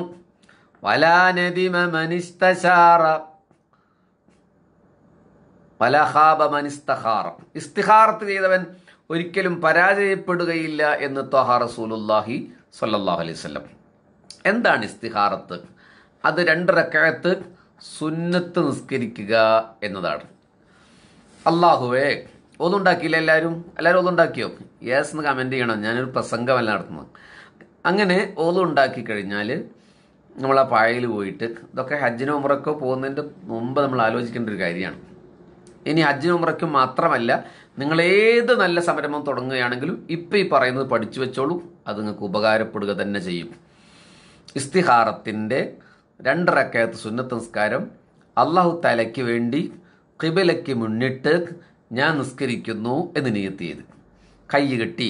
Speaker 1: ഇസ്തിഹാറത്ത് ചെയ്തവൻ ഒരിക്കലും പരാജയപ്പെടുകയില്ല എന്ന് ത്വഹാ റസൂലുല്ലാഹി സല്ലാഹു അലൈഹി എന്താണ് ഇസ്തിഹാറത്ത് അത് രണ്ട് റക്കായത്ത് സുന്നത്ത് നിസ്കരിക്കുക എന്നതാണ് അള്ളാഹുവേ ഒന്നുണ്ടാക്കിയില്ല എല്ലാവരും എല്ലാവരും ഒന്നുണ്ടാക്കിയോ യെസ് എന്ന് കമൻറ്റ് ചെയ്യണം ഞാനൊരു പ്രസംഗമല്ല നടത്തുന്നത് അങ്ങനെ ഓലം ഉണ്ടാക്കി കഴിഞ്ഞാൽ നമ്മൾ ആ പായയിൽ പോയിട്ട് ഇതൊക്കെ ഹജ്ജിനോ ഉമ്രക്കോ പോകുന്നതിൻ്റെ മുമ്പ് നമ്മൾ ആലോചിക്കേണ്ട ഒരു കാര്യമാണ് ഇനി ഹജ്ജിനും ഉമ്രയ്ക്കും മാത്രമല്ല നിങ്ങൾ ഏത് നല്ല സംരംഭം തുടങ്ങുകയാണെങ്കിലും ഇപ്പം ഈ പറയുന്നത് പഠിച്ചു വെച്ചോളൂ അത് നിങ്ങൾക്ക് ഉപകാരപ്പെടുക തന്നെ ചെയ്യും ഇസ്തിഹാറത്തിൻ്റെ രണ്ടരക്കയത്ത് സുന്നത്ത് നിസ്കാരം അള്ളാഹു തലയ്ക്ക് വേണ്ടി കിബലയ്ക്ക് മുന്നിട്ട് ഞാൻ നിസ്കരിക്കുന്നു എന്ന് നീയത്തിയത് കൈ കെട്ടി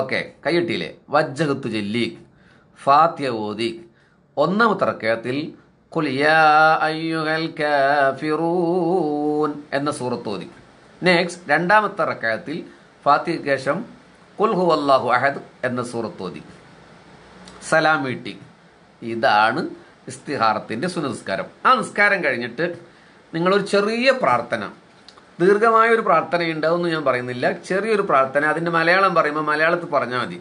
Speaker 1: ഓക്കെ കൈയിട്ടിയില്ലേ വജ്ജഹത്തു ജല്ലീഖ് ഫാത്യ ഓതി ഒന്നാമത്തെ റക്കയത്തിൽ എന്ന സൂറത്ത് ഓതി നെക്സ്റ്റ് രണ്ടാമത്തെ റക്കയത്തിൽ ഫാത്തിയ ശേഷം കുൽഹു അള്ളാഹു അഹദ് എന്ന സൂറത്ത് ഓതി സലാം വീട്ടി ഇതാണ് ഇസ്തിഹാറത്തിൻ്റെ സുനസ്കാരം ആ നിസ്കാരം കഴിഞ്ഞിട്ട് നിങ്ങളൊരു ചെറിയ പ്രാർത്ഥന ദീർഘമായ ഒരു പ്രാർത്ഥന അതൊന്നും ഞാൻ പറയുന്നില്ല ചെറിയൊരു പ്രാർത്ഥന അതിൻ്റെ മലയാളം പറയുമ്പോൾ മലയാളത്തിൽ പറഞ്ഞാൽ മതി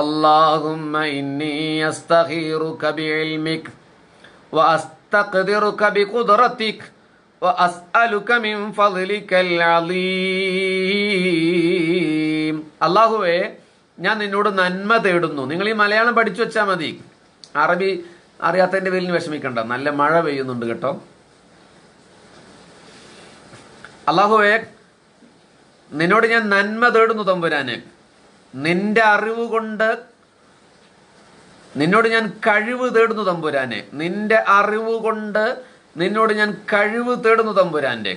Speaker 1: اللهم അള്ളാഹുവേ ഞാൻ നിന്നോട് നന്മ തേടുന്നു നിങ്ങൾ ഈ മലയാളം പഠിച്ചു വെച്ചാൽ മതി അറബി അറിയാത്തതിന്റെ പേരിൽ വിഷമിക്കണ്ട നല്ല മഴ പെയ്യുന്നുണ്ട് കേട്ടോ അള്ളാഹുവേ നിന്നോട് ഞാൻ നന്മ തേടുന്നു തമ്പുരാന് നിന്റെ അറിവ് കൊണ്ട് നിന്നോട് ഞാൻ കഴിവ് തേടുന്നു തമ്പുരാനെ നിന്റെ അറിവ് കൊണ്ട് നിന്നോട് ഞാൻ കഴിവ് തേടുന്നു തമ്പുരാൻ്റെ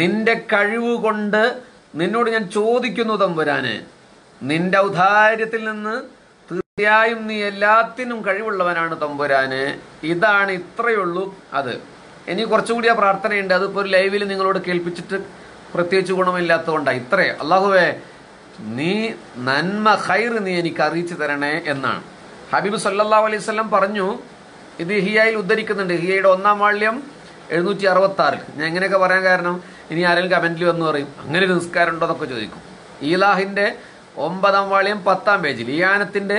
Speaker 1: നിന്റെ കഴിവ് കൊണ്ട് നിന്നോട് ഞാൻ ചോദിക്കുന്നു തമ്പുരാനെ നിന്റെ ഔദാര്യത്തിൽ നിന്ന് തീർച്ചയായും നീ എല്ലാത്തിനും കഴിവുള്ളവനാണ് തമ്പുരാന് ഇതാണ് ഇത്രയുള്ളൂ അത് ഇനി കുറച്ചുകൂടി ആ പ്രാർത്ഥനയുണ്ട് അതിപ്പോൾ ഒരു ലൈവിൽ നിങ്ങളോട് കേൾപ്പിച്ചിട്ട് പ്രത്യേകിച്ച് ഗുണമില്ലാത്തതുകൊണ്ടാണ് ഇത്രേ അള്ളാഹുവേ നീ നന്മ ഹൈർ നീ എനിക്ക് അറിയിച്ചു തരണേ എന്നാണ് ഹബീബ് സല്ലാ അലൈഹി സ്വലം പറഞ്ഞു ഇത് ഹിയായിൽ ഉദ്ധരിക്കുന്നുണ്ട് ഹിയയുടെ ഒന്നാം വാള്യം എഴുന്നൂറ്റി അറുപത്തി ആറിൽ ഞാൻ എങ്ങനെയൊക്കെ പറയാൻ കാരണം ഇനി ആരെങ്കിലും കമൻറ്റിൽ വന്ന് പറയും അങ്ങനെ ഒരു നിസ്കാരം ഉണ്ടോ എന്നൊക്കെ ചോദിക്കും ഈലാഹിന്റെ ഒമ്പതാം വാള്യം പത്താം പേജിൽ ഇയാനത്തിൻ്റെ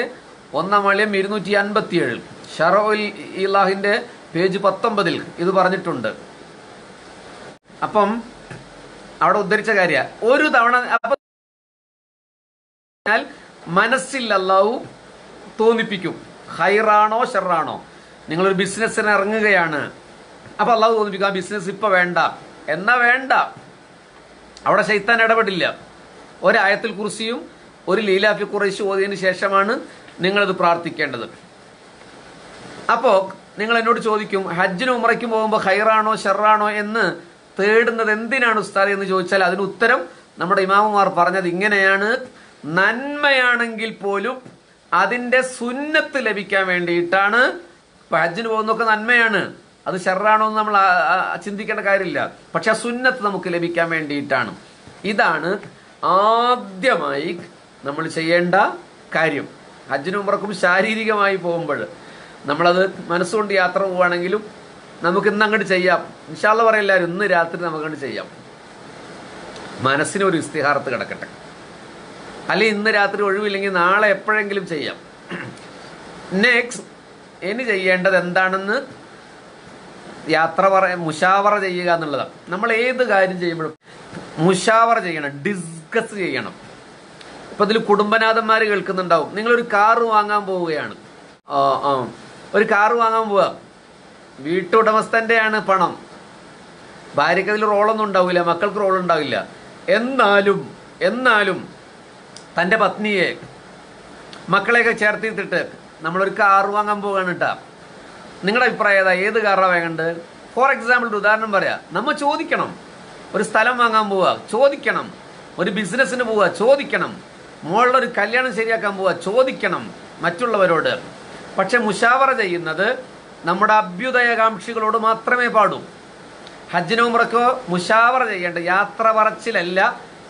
Speaker 1: ഒന്നാം വാള്യം ഇരുന്നൂറ്റി അൻപത്തി ഏഴിൽ ഷറോൽ ഇലാഹിൻ്റെ പേജ് പത്തൊമ്പതിൽ ഇത് പറഞ്ഞിട്ടുണ്ട് അപ്പം അവിടെ ഉദ്ധരിച്ച കാര്യ ഒരു തവണ അപ്പൊ മനസ്സിൽ അല്ലാവു തോന്നിപ്പിക്കും ഹൈറാണോ ഷെറാണോ നിങ്ങളൊരു ബിസിനസ്സിന് ഇറങ്ങുകയാണ് അപ്പൊ അള്ളാഹു തോന്നിപ്പിക്കും ആ ബിസിനസ് ഇപ്പൊ വേണ്ട എന്നാ വേണ്ട അവിടെ ശൈത്താൻ ഇടപെടില്ല ഒരായത്തിൽ കുറിസിയും ഒരു ലീലാഫി കുറേശ് ഓതിയതിന് ശേഷമാണ് നിങ്ങളത് പ്രാർത്ഥിക്കേണ്ടത് അപ്പോൾ നിങ്ങൾ എന്നോട് ചോദിക്കും ഹജ്ജിന് ഉമറയ്ക്കും പോകുമ്പോൾ ഹൈറാണോ ഷെറാണോ എന്ന് തേടുന്നത് എന്തിനാണ് ഉസ്താദ് എന്ന് ചോദിച്ചാൽ അതിന് ഉത്തരം നമ്മുടെ ഇമാമുമാർ പറഞ്ഞത് ഇങ്ങനെയാണ് നന്മയാണെങ്കിൽ പോലും അതിന്റെ സുന്നത്ത് ലഭിക്കാൻ വേണ്ടിയിട്ടാണ് ഇപ്പൊ ഹജ്ജിന് പോകുന്നതൊക്കെ നന്മയാണ് അത് ഷെറാണോ എന്ന് നമ്മൾ ചിന്തിക്കേണ്ട കാര്യമില്ല പക്ഷെ ആ സുന്നത്ത് നമുക്ക് ലഭിക്കാൻ വേണ്ടിയിട്ടാണ് ഇതാണ് ആദ്യമായി നമ്മൾ ചെയ്യേണ്ട കാര്യം ഹജ്ജിനും ഉമറക്കും ശാരീരികമായി പോകുമ്പോൾ നമ്മളത് മനസ്സുകൊണ്ട് യാത്ര പോവുകയാണെങ്കിലും നമുക്ക് ഇന്ന് അങ്ങോട്ട് ചെയ്യാം ഇൻഷാല്ല പറയെല്ലാവരും ഇന്ന് രാത്രി നമുക്ക് അങ്ങോട്ട് ചെയ്യാം മനസ്സിന് ഒരു ഇസ്തിഹാരത്ത് കിടക്കട്ടെ അല്ലെ ഇന്ന് രാത്രി ഒഴിവില്ലെങ്കിൽ നാളെ എപ്പോഴെങ്കിലും ചെയ്യാം നെക്സ്റ്റ് ഇനി ചെയ്യേണ്ടത് എന്താണെന്ന് യാത്ര പറ മുഷാവറ ചെയ്യുക എന്നുള്ളതാണ് നമ്മൾ ഏത് കാര്യം ചെയ്യുമ്പോഴും മുഷാവറ ചെയ്യണം ഡിസ്കസ് ചെയ്യണം ഇപ്പൊ ഇതിൽ കുടുംബനാഥന്മാർ കേൾക്കുന്നുണ്ടാവും നിങ്ങളൊരു കാറ് വാങ്ങാൻ പോവുകയാണ് ആ ആ ഒരു കാറ് വാങ്ങാൻ പോവാം വീട്ടുടമസ്ഥൻ്റെയാണ് പണം ഭാര്യയ്ക്ക് അതിൽ റോളൊന്നും ഉണ്ടാവില്ല മക്കൾക്ക് റോൾ ഉണ്ടാവില്ല എന്നാലും എന്നാലും തൻ്റെ പത്നിയെ മക്കളെയൊക്കെ ചേർത്തിട്ടിട്ട് നമ്മളൊരു കാറ് വാങ്ങാൻ പോവുകയാണ് കേട്ടോ നിങ്ങളുടെ അഭിപ്രായം ഏതാ ഏത് കാറാണ് വേണ്ടത് ഫോർ എക്സാമ്പിൾ ഉദാഹരണം പറയാം നമ്മൾ ചോദിക്കണം ഒരു സ്ഥലം വാങ്ങാൻ പോവുക ചോദിക്കണം ഒരു ബിസിനസ്സിന് പോവുക ചോദിക്കണം മോളുടെ ഒരു കല്യാണം ശരിയാക്കാൻ പോവുക ചോദിക്കണം മറ്റുള്ളവരോട് പക്ഷെ മുഷാവറ ചെയ്യുന്നത് നമ്മുടെ അഭ്യുദയകാംക്ഷികളോട് മാത്രമേ പാടൂ ഹജ്ജിനോ ഉമ്രക്കോ മുഷാവറ ചെയ്യേണ്ട യാത്ര പറച്ചിലല്ല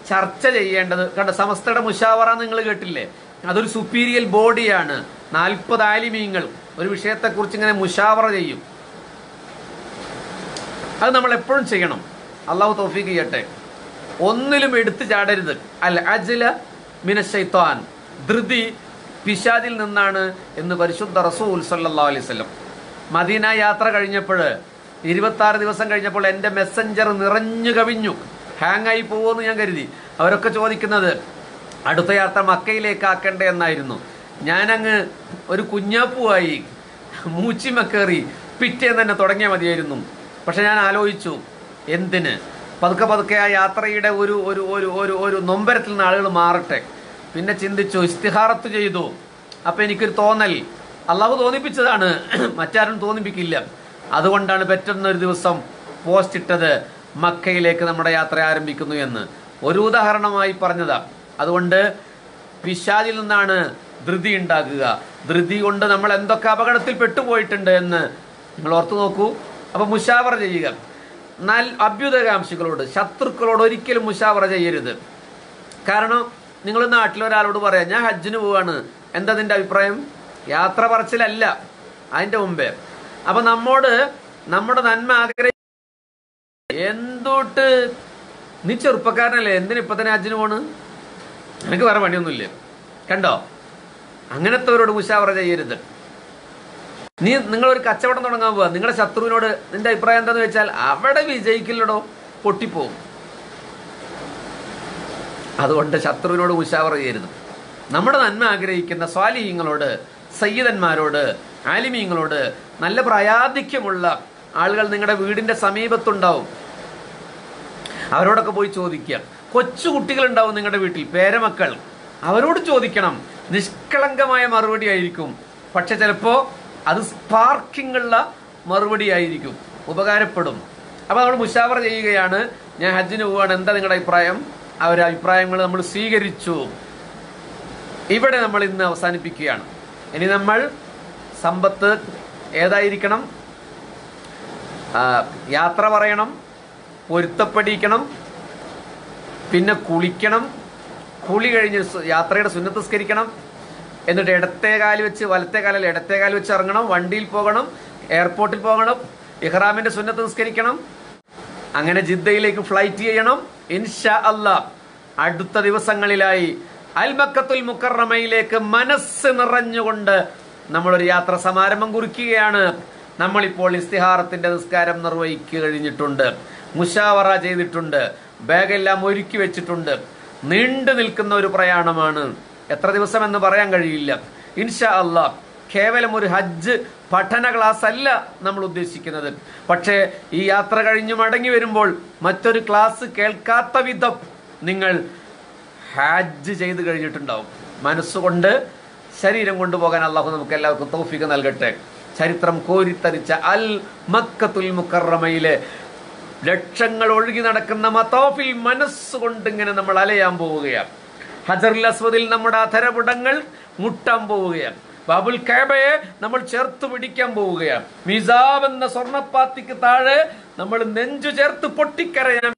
Speaker 1: ചർച്ച ചെയ്യേണ്ടത് കണ്ട സമസ്തയുടെ മുഷാവറ നിങ്ങൾ കേട്ടില്ലേ അതൊരു സുപ്പീരിയൽ ബോഡിയാണ് നാൽപ്പത് ആലിമീങ്ങൾ ഒരു വിഷയത്തെക്കുറിച്ച് ഇങ്ങനെ മുഷാവറ ചെയ്യും അത് നമ്മൾ എപ്പോഴും ചെയ്യണം അള്ളാഹു തോഫീക്ക് ചെയ്യട്ടെ ഒന്നിലും എടുത്തു ചാടരുത് അൽ അജ്ല മിനശൈത്താൻ ധൃതി പിശാദിൽ നിന്നാണ് എന്ന് പരിശുദ്ധ റസൂൽ സല്ലാ അലൈവല്ലം മദീന യാത്ര കഴിഞ്ഞപ്പോൾ ഇരുപത്താറ് ദിവസം കഴിഞ്ഞപ്പോൾ എൻ്റെ മെസ്സഞ്ചർ നിറഞ്ഞു കവിഞ്ഞു ഹാങ് ആയി പോകുമെന്ന് ഞാൻ കരുതി അവരൊക്കെ ചോദിക്കുന്നത് അടുത്ത യാത്ര മക്കയിലേക്ക് ആക്കണ്ടേ എന്നായിരുന്നു ഞാനങ്ങ് ഒരു കുഞ്ഞാപ്പുവായി മൂച്ചി കയറി പിറ്റേന്ന് തന്നെ തുടങ്ങിയാൽ മതിയായിരുന്നു പക്ഷെ ഞാൻ ആലോചിച്ചു എന്തിന് പതുക്കെ പതുക്കെ ആ യാത്രയുടെ ഒരു ഒരു ഒരു ഒരു നൊമ്പരത്തിൽ നിന്ന് ആളുകൾ മാറട്ടെ പിന്നെ ചിന്തിച്ചു ഇസ്തിഹാറത്ത് ചെയ്തു അപ്പം എനിക്കൊരു തോന്നൽ അള്ളാഹു തോന്നിപ്പിച്ചതാണ് മറ്റാരും തോന്നിപ്പിക്കില്ല അതുകൊണ്ടാണ് പെട്ടെന്നൊരു ദിവസം പോസ്റ്റ് ഇട്ടത് മക്കയിലേക്ക് നമ്മുടെ യാത്ര ആരംഭിക്കുന്നു എന്ന് ഒരു ഉദാഹരണമായി പറഞ്ഞതാ അതുകൊണ്ട് പിശാദിൽ നിന്നാണ് ധൃതി ഉണ്ടാക്കുക ധൃതി കൊണ്ട് നമ്മൾ എന്തൊക്കെ അപകടത്തിൽ പെട്ടുപോയിട്ടുണ്ട് എന്ന് നിങ്ങൾ ഓർത്തു നോക്കൂ അപ്പോൾ മുഷാവറ ചെയ്യുക എന്നാൽ അഭ്യുതകാംക്ഷികളോട് ശത്രുക്കളോട് ഒരിക്കലും മുഷാവറ ചെയ്യരുത് കാരണം നിങ്ങൾ നാട്ടിലൊരാളോട് പറയാം ഞാൻ ഹജ്ജിന് പോവാണ് എന്താ നിന്റെ അഭിപ്രായം യാത്ര പറച്ചിലല്ല അതിന്റെ മുമ്പേ അപ്പൊ നമ്മോട് നമ്മുടെ നന്മ ആഗ്രഹ എന്തോട്ട് നീ ചെറുപ്പക്കാരനല്ലേ എന്തിനു ഇപ്പൊ തന്നെ ഹജ്ജിന് പോണ് എനിക്ക് വേറെ പണിയൊന്നുമില്ല കണ്ടോ അങ്ങനത്തെവരോട് മുശാവറ ചെയ്യരുത് നീ നിങ്ങളൊരു കച്ചവടം തുടങ്ങാൻ പോവാ നിങ്ങളുടെ ശത്രുവിനോട് നിന്റെ അഭിപ്രായം എന്താന്ന് വെച്ചാൽ അവിടെ വിജയിക്കില്ലടോ പൊട്ടിപ്പോവും അതുകൊണ്ട് ശത്രുവിനോട് മുശാവർ ചെയ്യരുത് നമ്മുടെ നന്മ ആഗ്രഹിക്കുന്ന സ്വാലിഹ്യങ്ങളോട് സയ്യിദന്മാരോട് ആലിമീങ്ങളോട് നല്ല പ്രായാധിക്യമുള്ള ആളുകൾ നിങ്ങളുടെ വീടിന്റെ സമീപത്തുണ്ടാവും അവരോടൊക്കെ പോയി ചോദിക്കുക കൊച്ചു ഉണ്ടാവും നിങ്ങളുടെ വീട്ടിൽ പേരമക്കൾ അവരോട് ചോദിക്കണം നിഷ്കളങ്കമായ മറുപടി ആയിരിക്കും പക്ഷെ ചിലപ്പോൾ അത് സ്പാർക്കിങ്ങുള്ള മറുപടി ആയിരിക്കും ഉപകാരപ്പെടും അപ്പോൾ നമ്മൾ മുഷാവർ ചെയ്യുകയാണ് ഞാൻ ഹജ്ജിന് പോവുകയാണ് എന്താ നിങ്ങളുടെ അഭിപ്രായം അവരുടെ അഭിപ്രായങ്ങൾ നമ്മൾ സ്വീകരിച്ചു ഇവിടെ നമ്മൾ ഇന്ന് അവസാനിപ്പിക്കുകയാണ് ഇനി നമ്മൾ സമ്പത്ത് ഏതായിരിക്കണം യാത്ര പറയണം പൊരുത്തപ്പെടിക്കണം പിന്നെ കുളിക്കണം കുളി കഴിഞ്ഞ് യാത്രയുടെ സുന്നത്തസ്കരിക്കണം എന്നിട്ട് ഇടത്തെ കാലിൽ വെച്ച് വലത്തെ കാലിൽ ഇടത്തെ കാലിൽ വെച്ച് ഇറങ്ങണം വണ്ടിയിൽ പോകണം എയർപോർട്ടിൽ പോകണം ഇഹ്റാമിൻ്റെ സുന്നത്ത് അങ്ങനെ ജിദ്ദയിലേക്ക് ഫ്ലൈറ്റ് ചെയ്യണം ഇൻഷാ അല്ല അടുത്ത ദിവസങ്ങളിലായി അൽബക്കത്തുൽ മുക്കറമയിലേക്ക് മനസ്സ് നിറഞ്ഞുകൊണ്ട് നമ്മളൊരു യാത്ര സമാരംഭം കുറിക്കുകയാണ് നമ്മളിപ്പോൾ ഇസ്തിഹാറത്തിന്റെ നിസ്കാരം നിർവഹിക്കുക കഴിഞ്ഞിട്ടുണ്ട് മുഷാവറ ചെയ്തിട്ടുണ്ട് ബാഗെല്ലാം ഒരുക്കി വെച്ചിട്ടുണ്ട് നീണ്ടു നിൽക്കുന്ന ഒരു പ്രയാണമാണ് എത്ര ദിവസം എന്ന് പറയാൻ കഴിയില്ല ഇൻഷാ അള്ളാഹ് കേവലം ഒരു ഹജ്ജ് പഠന ക്ലാസ് അല്ല നമ്മൾ ഉദ്ദേശിക്കുന്നത് പക്ഷേ ഈ യാത്ര കഴിഞ്ഞ് മടങ്ങി വരുമ്പോൾ മറ്റൊരു ക്ലാസ് കേൾക്കാത്ത വിധം നിങ്ങൾ ഹാജ് ചെയ്ത് കഴിഞ്ഞിട്ടുണ്ടാവും മനസ്സുകൊണ്ട് ശരീരം കൊണ്ടുപോകാൻ അള്ളാഹു നമുക്ക് എല്ലാവർക്കും തൗഫിക്ക് നൽകട്ടെ ചരിത്രം കോരിത്തരിച്ച അൽ മക്കത്തുൽ മുക്കറമയിലെ ലക്ഷങ്ങൾ ഒഴുകി നടക്കുന്ന മതോഫിൽ മനസ്സുകൊണ്ട് ഇങ്ങനെ നമ്മൾ അലയാൻ പോവുകയാണ് ഹജറുൽ അസ്വദിൽ നമ്മുടെ അധരപുടങ്ങൾ മുട്ടാൻ പോവുകയാണ് ബാബുൽ കേബയെ നമ്മൾ ചേർത്ത് പിടിക്കാൻ പോവുകയാണ് മിസാബ് എന്ന സ്വർണപ്പാത്തിക്ക് താഴെ നമ്മൾ നെഞ്ചു ചേർത്ത് പൊട്ടിക്കരയാൻ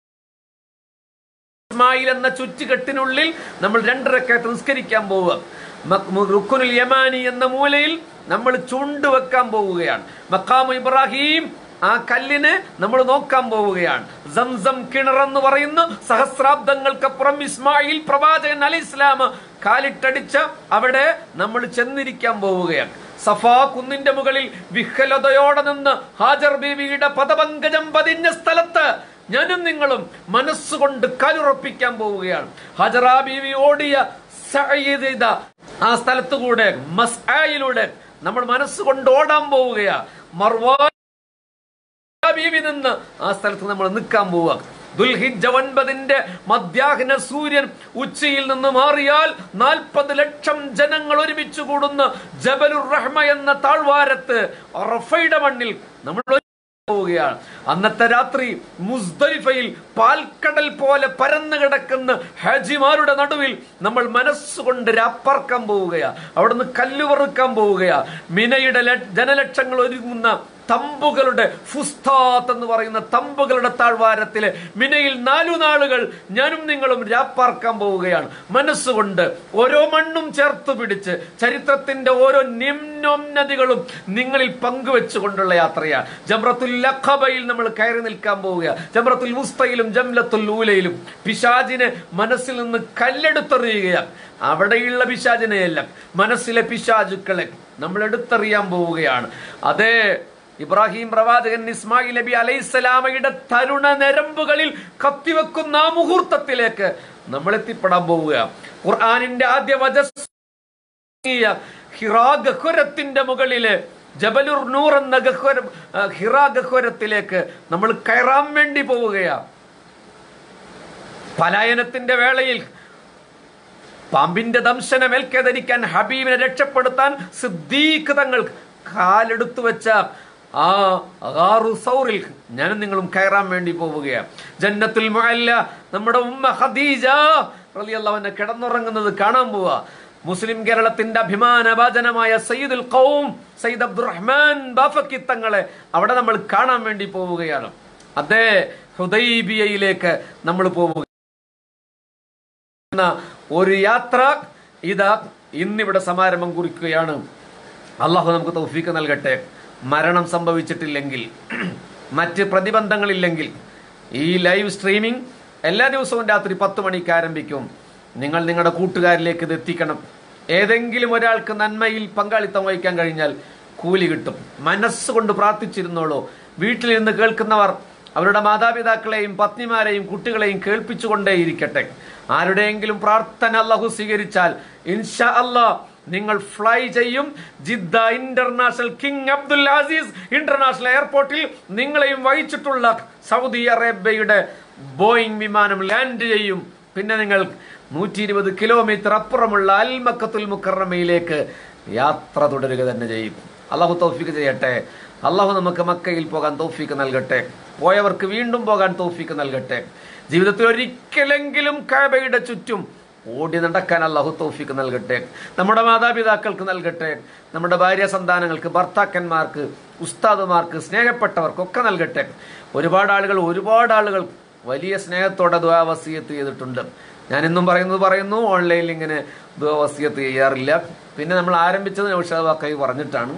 Speaker 1: ഇസ്മായിൽ എന്ന ചുറ്റുകെട്ടിനുള്ളിൽ നമ്മൾ രണ്ടരക്കെ നിസ്കരിക്കാൻ പോവുക യമാനി എന്ന മൂലയിൽ നമ്മൾ ചുണ്ടുവെക്കാൻ പോവുകയാണ് മക്കാമു ഇബ്രാഹിം ആ കല്ലിനെ നമ്മൾ നോക്കാൻ പോവുകയാണ് സംസം എന്ന് പറയുന്നു സഹസ്രാബ്ദങ്ങൾക്കപ്പുറം ഇസ്മായിൽ പ്രവാചകൻ അലി ഇസ്ലാം കാലിട്ടടിച്ച അവിടെ നമ്മൾ ചെന്നിരിക്കാൻ പോവുകയാണ് സഫാ കുന്നിന്റെ മുകളിൽ വിഹ്വലതയോടെ നിന്ന് ഹാജർ ബീവിയുടെ പദപങ്കജം പതിഞ്ഞ സ്ഥലത്ത് ഞാനും നിങ്ങളും മനസ്സുകൊണ്ട് കലുറപ്പിക്കാൻ പോവുകയാണ് ഹജറാ ബീവി ഓടിയ ആ സ്ഥലത്തുകൂടെ മസ്ആയിലൂടെ നമ്മൾ മനസ്സുകൊണ്ട് ഓടാൻ പോവുകയാണ് മർവാ ഹബീബി നിന്ന് ആ സ്ഥലത്ത് നമ്മൾ നിൽക്കാൻ പോവുക ദുൽഹിജ ഒൻപതിന്റെ മധ്യാഹ്ന സൂര്യൻ ഉച്ചയിൽ നിന്ന് മാറിയാൽ നാൽപ്പത് ലക്ഷം ജനങ്ങൾ ഒരുമിച്ച് കൂടുന്ന ജബലുർ റഹ്മ എന്ന താഴ്വാരത്ത് റഫയുടെ മണ്ണിൽ നമ്മൾ പോവുകയാണ് അന്നത്തെ രാത്രി മുസ്ദലിഫയിൽ പാൽക്കടൽ പോലെ പരന്നു കിടക്കുന്ന ഹജിമാരുടെ നടുവിൽ നമ്മൾ മനസ്സുകൊണ്ട് രാപ്പറക്കാൻ പോവുകയാണ് അവിടുന്ന് കല്ലുപറുക്കാൻ പോവുകയാണ് മിനയുടെ ജനലക്ഷങ്ങൾ ഒരുങ്ങുന്ന തമ്പുകളുടെ ഫുസ്താത്ത് എന്ന് പറയുന്ന തമ്പുകളുടെ താഴ്വാരത്തിൽ മിനയിൽ നാലു നാളുകൾ ഞാനും നിങ്ങളും രാപ്പാർക്കാൻ പോവുകയാണ് മനസ്സുകൊണ്ട് ഓരോ മണ്ണും ചേർത്ത് പിടിച്ച് ചരിത്രത്തിന്റെ ഓരോ നിമ്നോന്നതികളും നിങ്ങളിൽ പങ്കുവെച്ചുകൊണ്ടുള്ള യാത്രയാണ് ജമ്രത്തുൽ ലഖബയിൽ നമ്മൾ കയറി നിൽക്കാൻ പോവുകയാണ് ജമ്രത്തുൽ മുസ്തയിലും ജംലത്തുൽ ലൂലയിലും പിശാജിനെ മനസ്സിൽ നിന്ന് കല്ലെടുത്തെറിയുകയാണ് അവിടെയുള്ള പിശാജിനെയല്ല മനസ്സിലെ പിശാചുക്കളെ നമ്മൾ എടുത്തെറിയാൻ പോവുകയാണ് അതേ ഇബ്രാഹിം പ്രവാചകൻ ഇസ്മായിൽ നബി അലൈസലാമയുടെ തരുണ നരമ്പുകളിൽ കത്തിവെക്കുന്ന ആ മുഹൂർത്തത്തിലേക്ക് നമ്മൾ എത്തിപ്പെടാൻ പോവുക ഖുർആാനിന്റെ ആദ്യ വജസ്സീയ ഹിറാ ഗഹുരത്തിന്റെ മുകളില് ജബലുർ നൂർ എന്ന ഗഹ്വരം ഹിറാ ഗഹ്വരത്തിലേക്ക് നമ്മൾ കയറാൻ വേണ്ടി പോവുകയാണ് പലായനത്തിന്റെ വേളയിൽ പാമ്പിന്റെ ഏൽക്കെ ധരിക്കാൻ ഹബീബിനെ രക്ഷപ്പെടുത്താൻ സിദ്ദീഖ് തങ്ങൾ കാലെടുത്തു വെച്ച ആ ഗാറു സൗറിൽ ഞാനും നിങ്ങളും കയറാൻ വേണ്ടി പോവുകയാണ് ജന്നത്തുൽ മുഅല്ല നമ്മുടെ ഉമ്മ ഖദീജ റളിയല്ലാഹു അൻഹ കിടന്നുറങ്ങുന്നത് കാണാൻ പോവാ മുസ്ലിം കേരളത്തിന്റെ അഭിമാനഭാചനമായ സയ്യിദുൽ ഖൗം സയ്യിദ് അബ്ദുറഹ്മാൻ ബാഫക്കി തങ്ങളെ അവിടെ നമ്മൾ കാണാൻ വേണ്ടി പോവുകയാണ് അതെ ഹുദൈബിയയിലേക്ക് നമ്മൾ പോവുക ഒരു യാത്ര ഇതാ ഇന്നിവിടെ സമാരംഭം കുറിക്കുകയാണ് അള്ളാഹു നമുക്ക് തൗഫീക്ക് നൽകട്ടെ മരണം സംഭവിച്ചിട്ടില്ലെങ്കിൽ മറ്റ് പ്രതിബന്ധങ്ങളില്ലെങ്കിൽ ഈ ലൈവ് സ്ട്രീമിംഗ് എല്ലാ ദിവസവും രാത്രി പത്ത് മണിക്ക് ആരംഭിക്കും നിങ്ങൾ നിങ്ങളുടെ കൂട്ടുകാരിലേക്ക് ഇത് എത്തിക്കണം ഏതെങ്കിലും ഒരാൾക്ക് നന്മയിൽ പങ്കാളിത്തം വഹിക്കാൻ കഴിഞ്ഞാൽ കൂലി കിട്ടും മനസ്സുകൊണ്ട് പ്രാർത്ഥിച്ചിരുന്നോളൂ വീട്ടിലിരുന്ന് കേൾക്കുന്നവർ അവരുടെ മാതാപിതാക്കളെയും പത്നിമാരെയും കുട്ടികളെയും കേൾപ്പിച്ചുകൊണ്ടേയിരിക്കട്ടെ ആരുടെയെങ്കിലും പ്രാർത്ഥന അല്ലാഹു സ്വീകരിച്ചാൽ ഇൻഷാ അള്ളാഹ് നിങ്ങൾ ഫ്ലൈ ചെയ്യും Jeddah international King Abdul Aziz international എയർപോർട്ടിൽ നിങ്ങളെയും വഹിച്ചിട്ടുള്ള സൗദി അറേബ്യയുടെ ബോയിങ് വിമാനം ലാൻഡ് ചെയ്യും പിന്നെ നിങ്ങൾ നൂറ്റി ഇരുപത് കിലോമീറ്റർ അപ്പുറമുള്ള അൽമക്കത്തുൽ മുക്കറമയിലേക്ക് യാത്ര തുടരുക തന്നെ ചെയ്യും അള്ളാഹു തൗഫീക്ക് ചെയ്യട്ടെ അള്ളാഹു നമുക്ക് മക്കയിൽ പോകാൻ തൗഫീക്ക് നൽകട്ടെ പോയവർക്ക് വീണ്ടും പോകാൻ തൗഫീക്ക് നൽകട്ടെ ജീവിതത്തിൽ ഒരിക്കലെങ്കിലും കാബയുടെ ചുറ്റും ഓടി നടക്കാൻ അള്ളാഹു തൗഫിക്ക് നൽകട്ടെ നമ്മുടെ മാതാപിതാക്കൾക്ക് നൽകട്ടെ നമ്മുടെ ഭാര്യ സന്താനങ്ങൾക്ക് ഭർത്താക്കന്മാർക്ക് ഉസ്താദുമാർക്ക് സ്നേഹപ്പെട്ടവർക്കൊക്കെ നൽകട്ടെ ഒരുപാട് ആളുകൾ ഒരുപാട് ആളുകൾ വലിയ സ്നേഹത്തോടെ ദ്വാവസീയത്ത് ചെയ്തിട്ടുണ്ട് ഞാൻ എന്നും പറയുന്നത് പറയുന്നു ഓൺലൈനിൽ ഇങ്ങനെ ദ്വാവസീയത്ത് ചെയ്യാറില്ല പിന്നെ നമ്മൾ ആരംഭിച്ചത് നൗഷാദ് വാക്കായി പറഞ്ഞിട്ടാണ്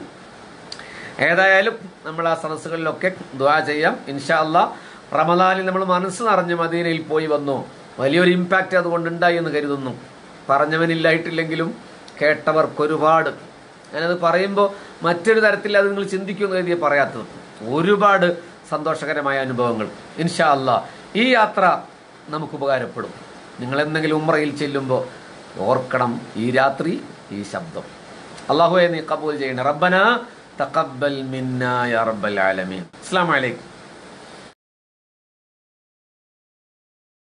Speaker 1: ഏതായാലും നമ്മൾ ആ സദസ്സുകളിലൊക്കെ ദ്വാ ചെയ്യാം ഇൻഷാ അള്ളാഹ് റമദാനിൽ നമ്മൾ മനസ്സ് നിറഞ്ഞ് മദീനയിൽ പോയി വന്നു വലിയൊരു ഇമ്പാക്റ്റ് ഉണ്ടായി എന്ന് കരുതുന്നു പറഞ്ഞവനില്ലായിട്ടില്ലെങ്കിലും കേട്ടവർക്കൊരുപാട് ഞാനത് പറയുമ്പോൾ മറ്റൊരു തരത്തിൽ അത് നിങ്ങൾ ചിന്തിക്കുമെന്ന് കരുതിയ പറയാത്തത് ഒരുപാട് സന്തോഷകരമായ അനുഭവങ്ങൾ ഇൻഷാ അല്ല ഈ യാത്ര നമുക്ക് ഉപകാരപ്പെടും നിങ്ങൾ എന്തെങ്കിലും ഉമ്രയിൽ ചെല്ലുമ്പോൾ ഓർക്കണം ഈ രാത്രി ഈ ശബ്ദം അള്ളാഹുവെ നീ കബൂൽ ചെയ്യണേ റബ്ബന തക്കബൽ മിന്നായ റബ്ബൽ ആലമീൻ അസ്സാം വലൈക്കും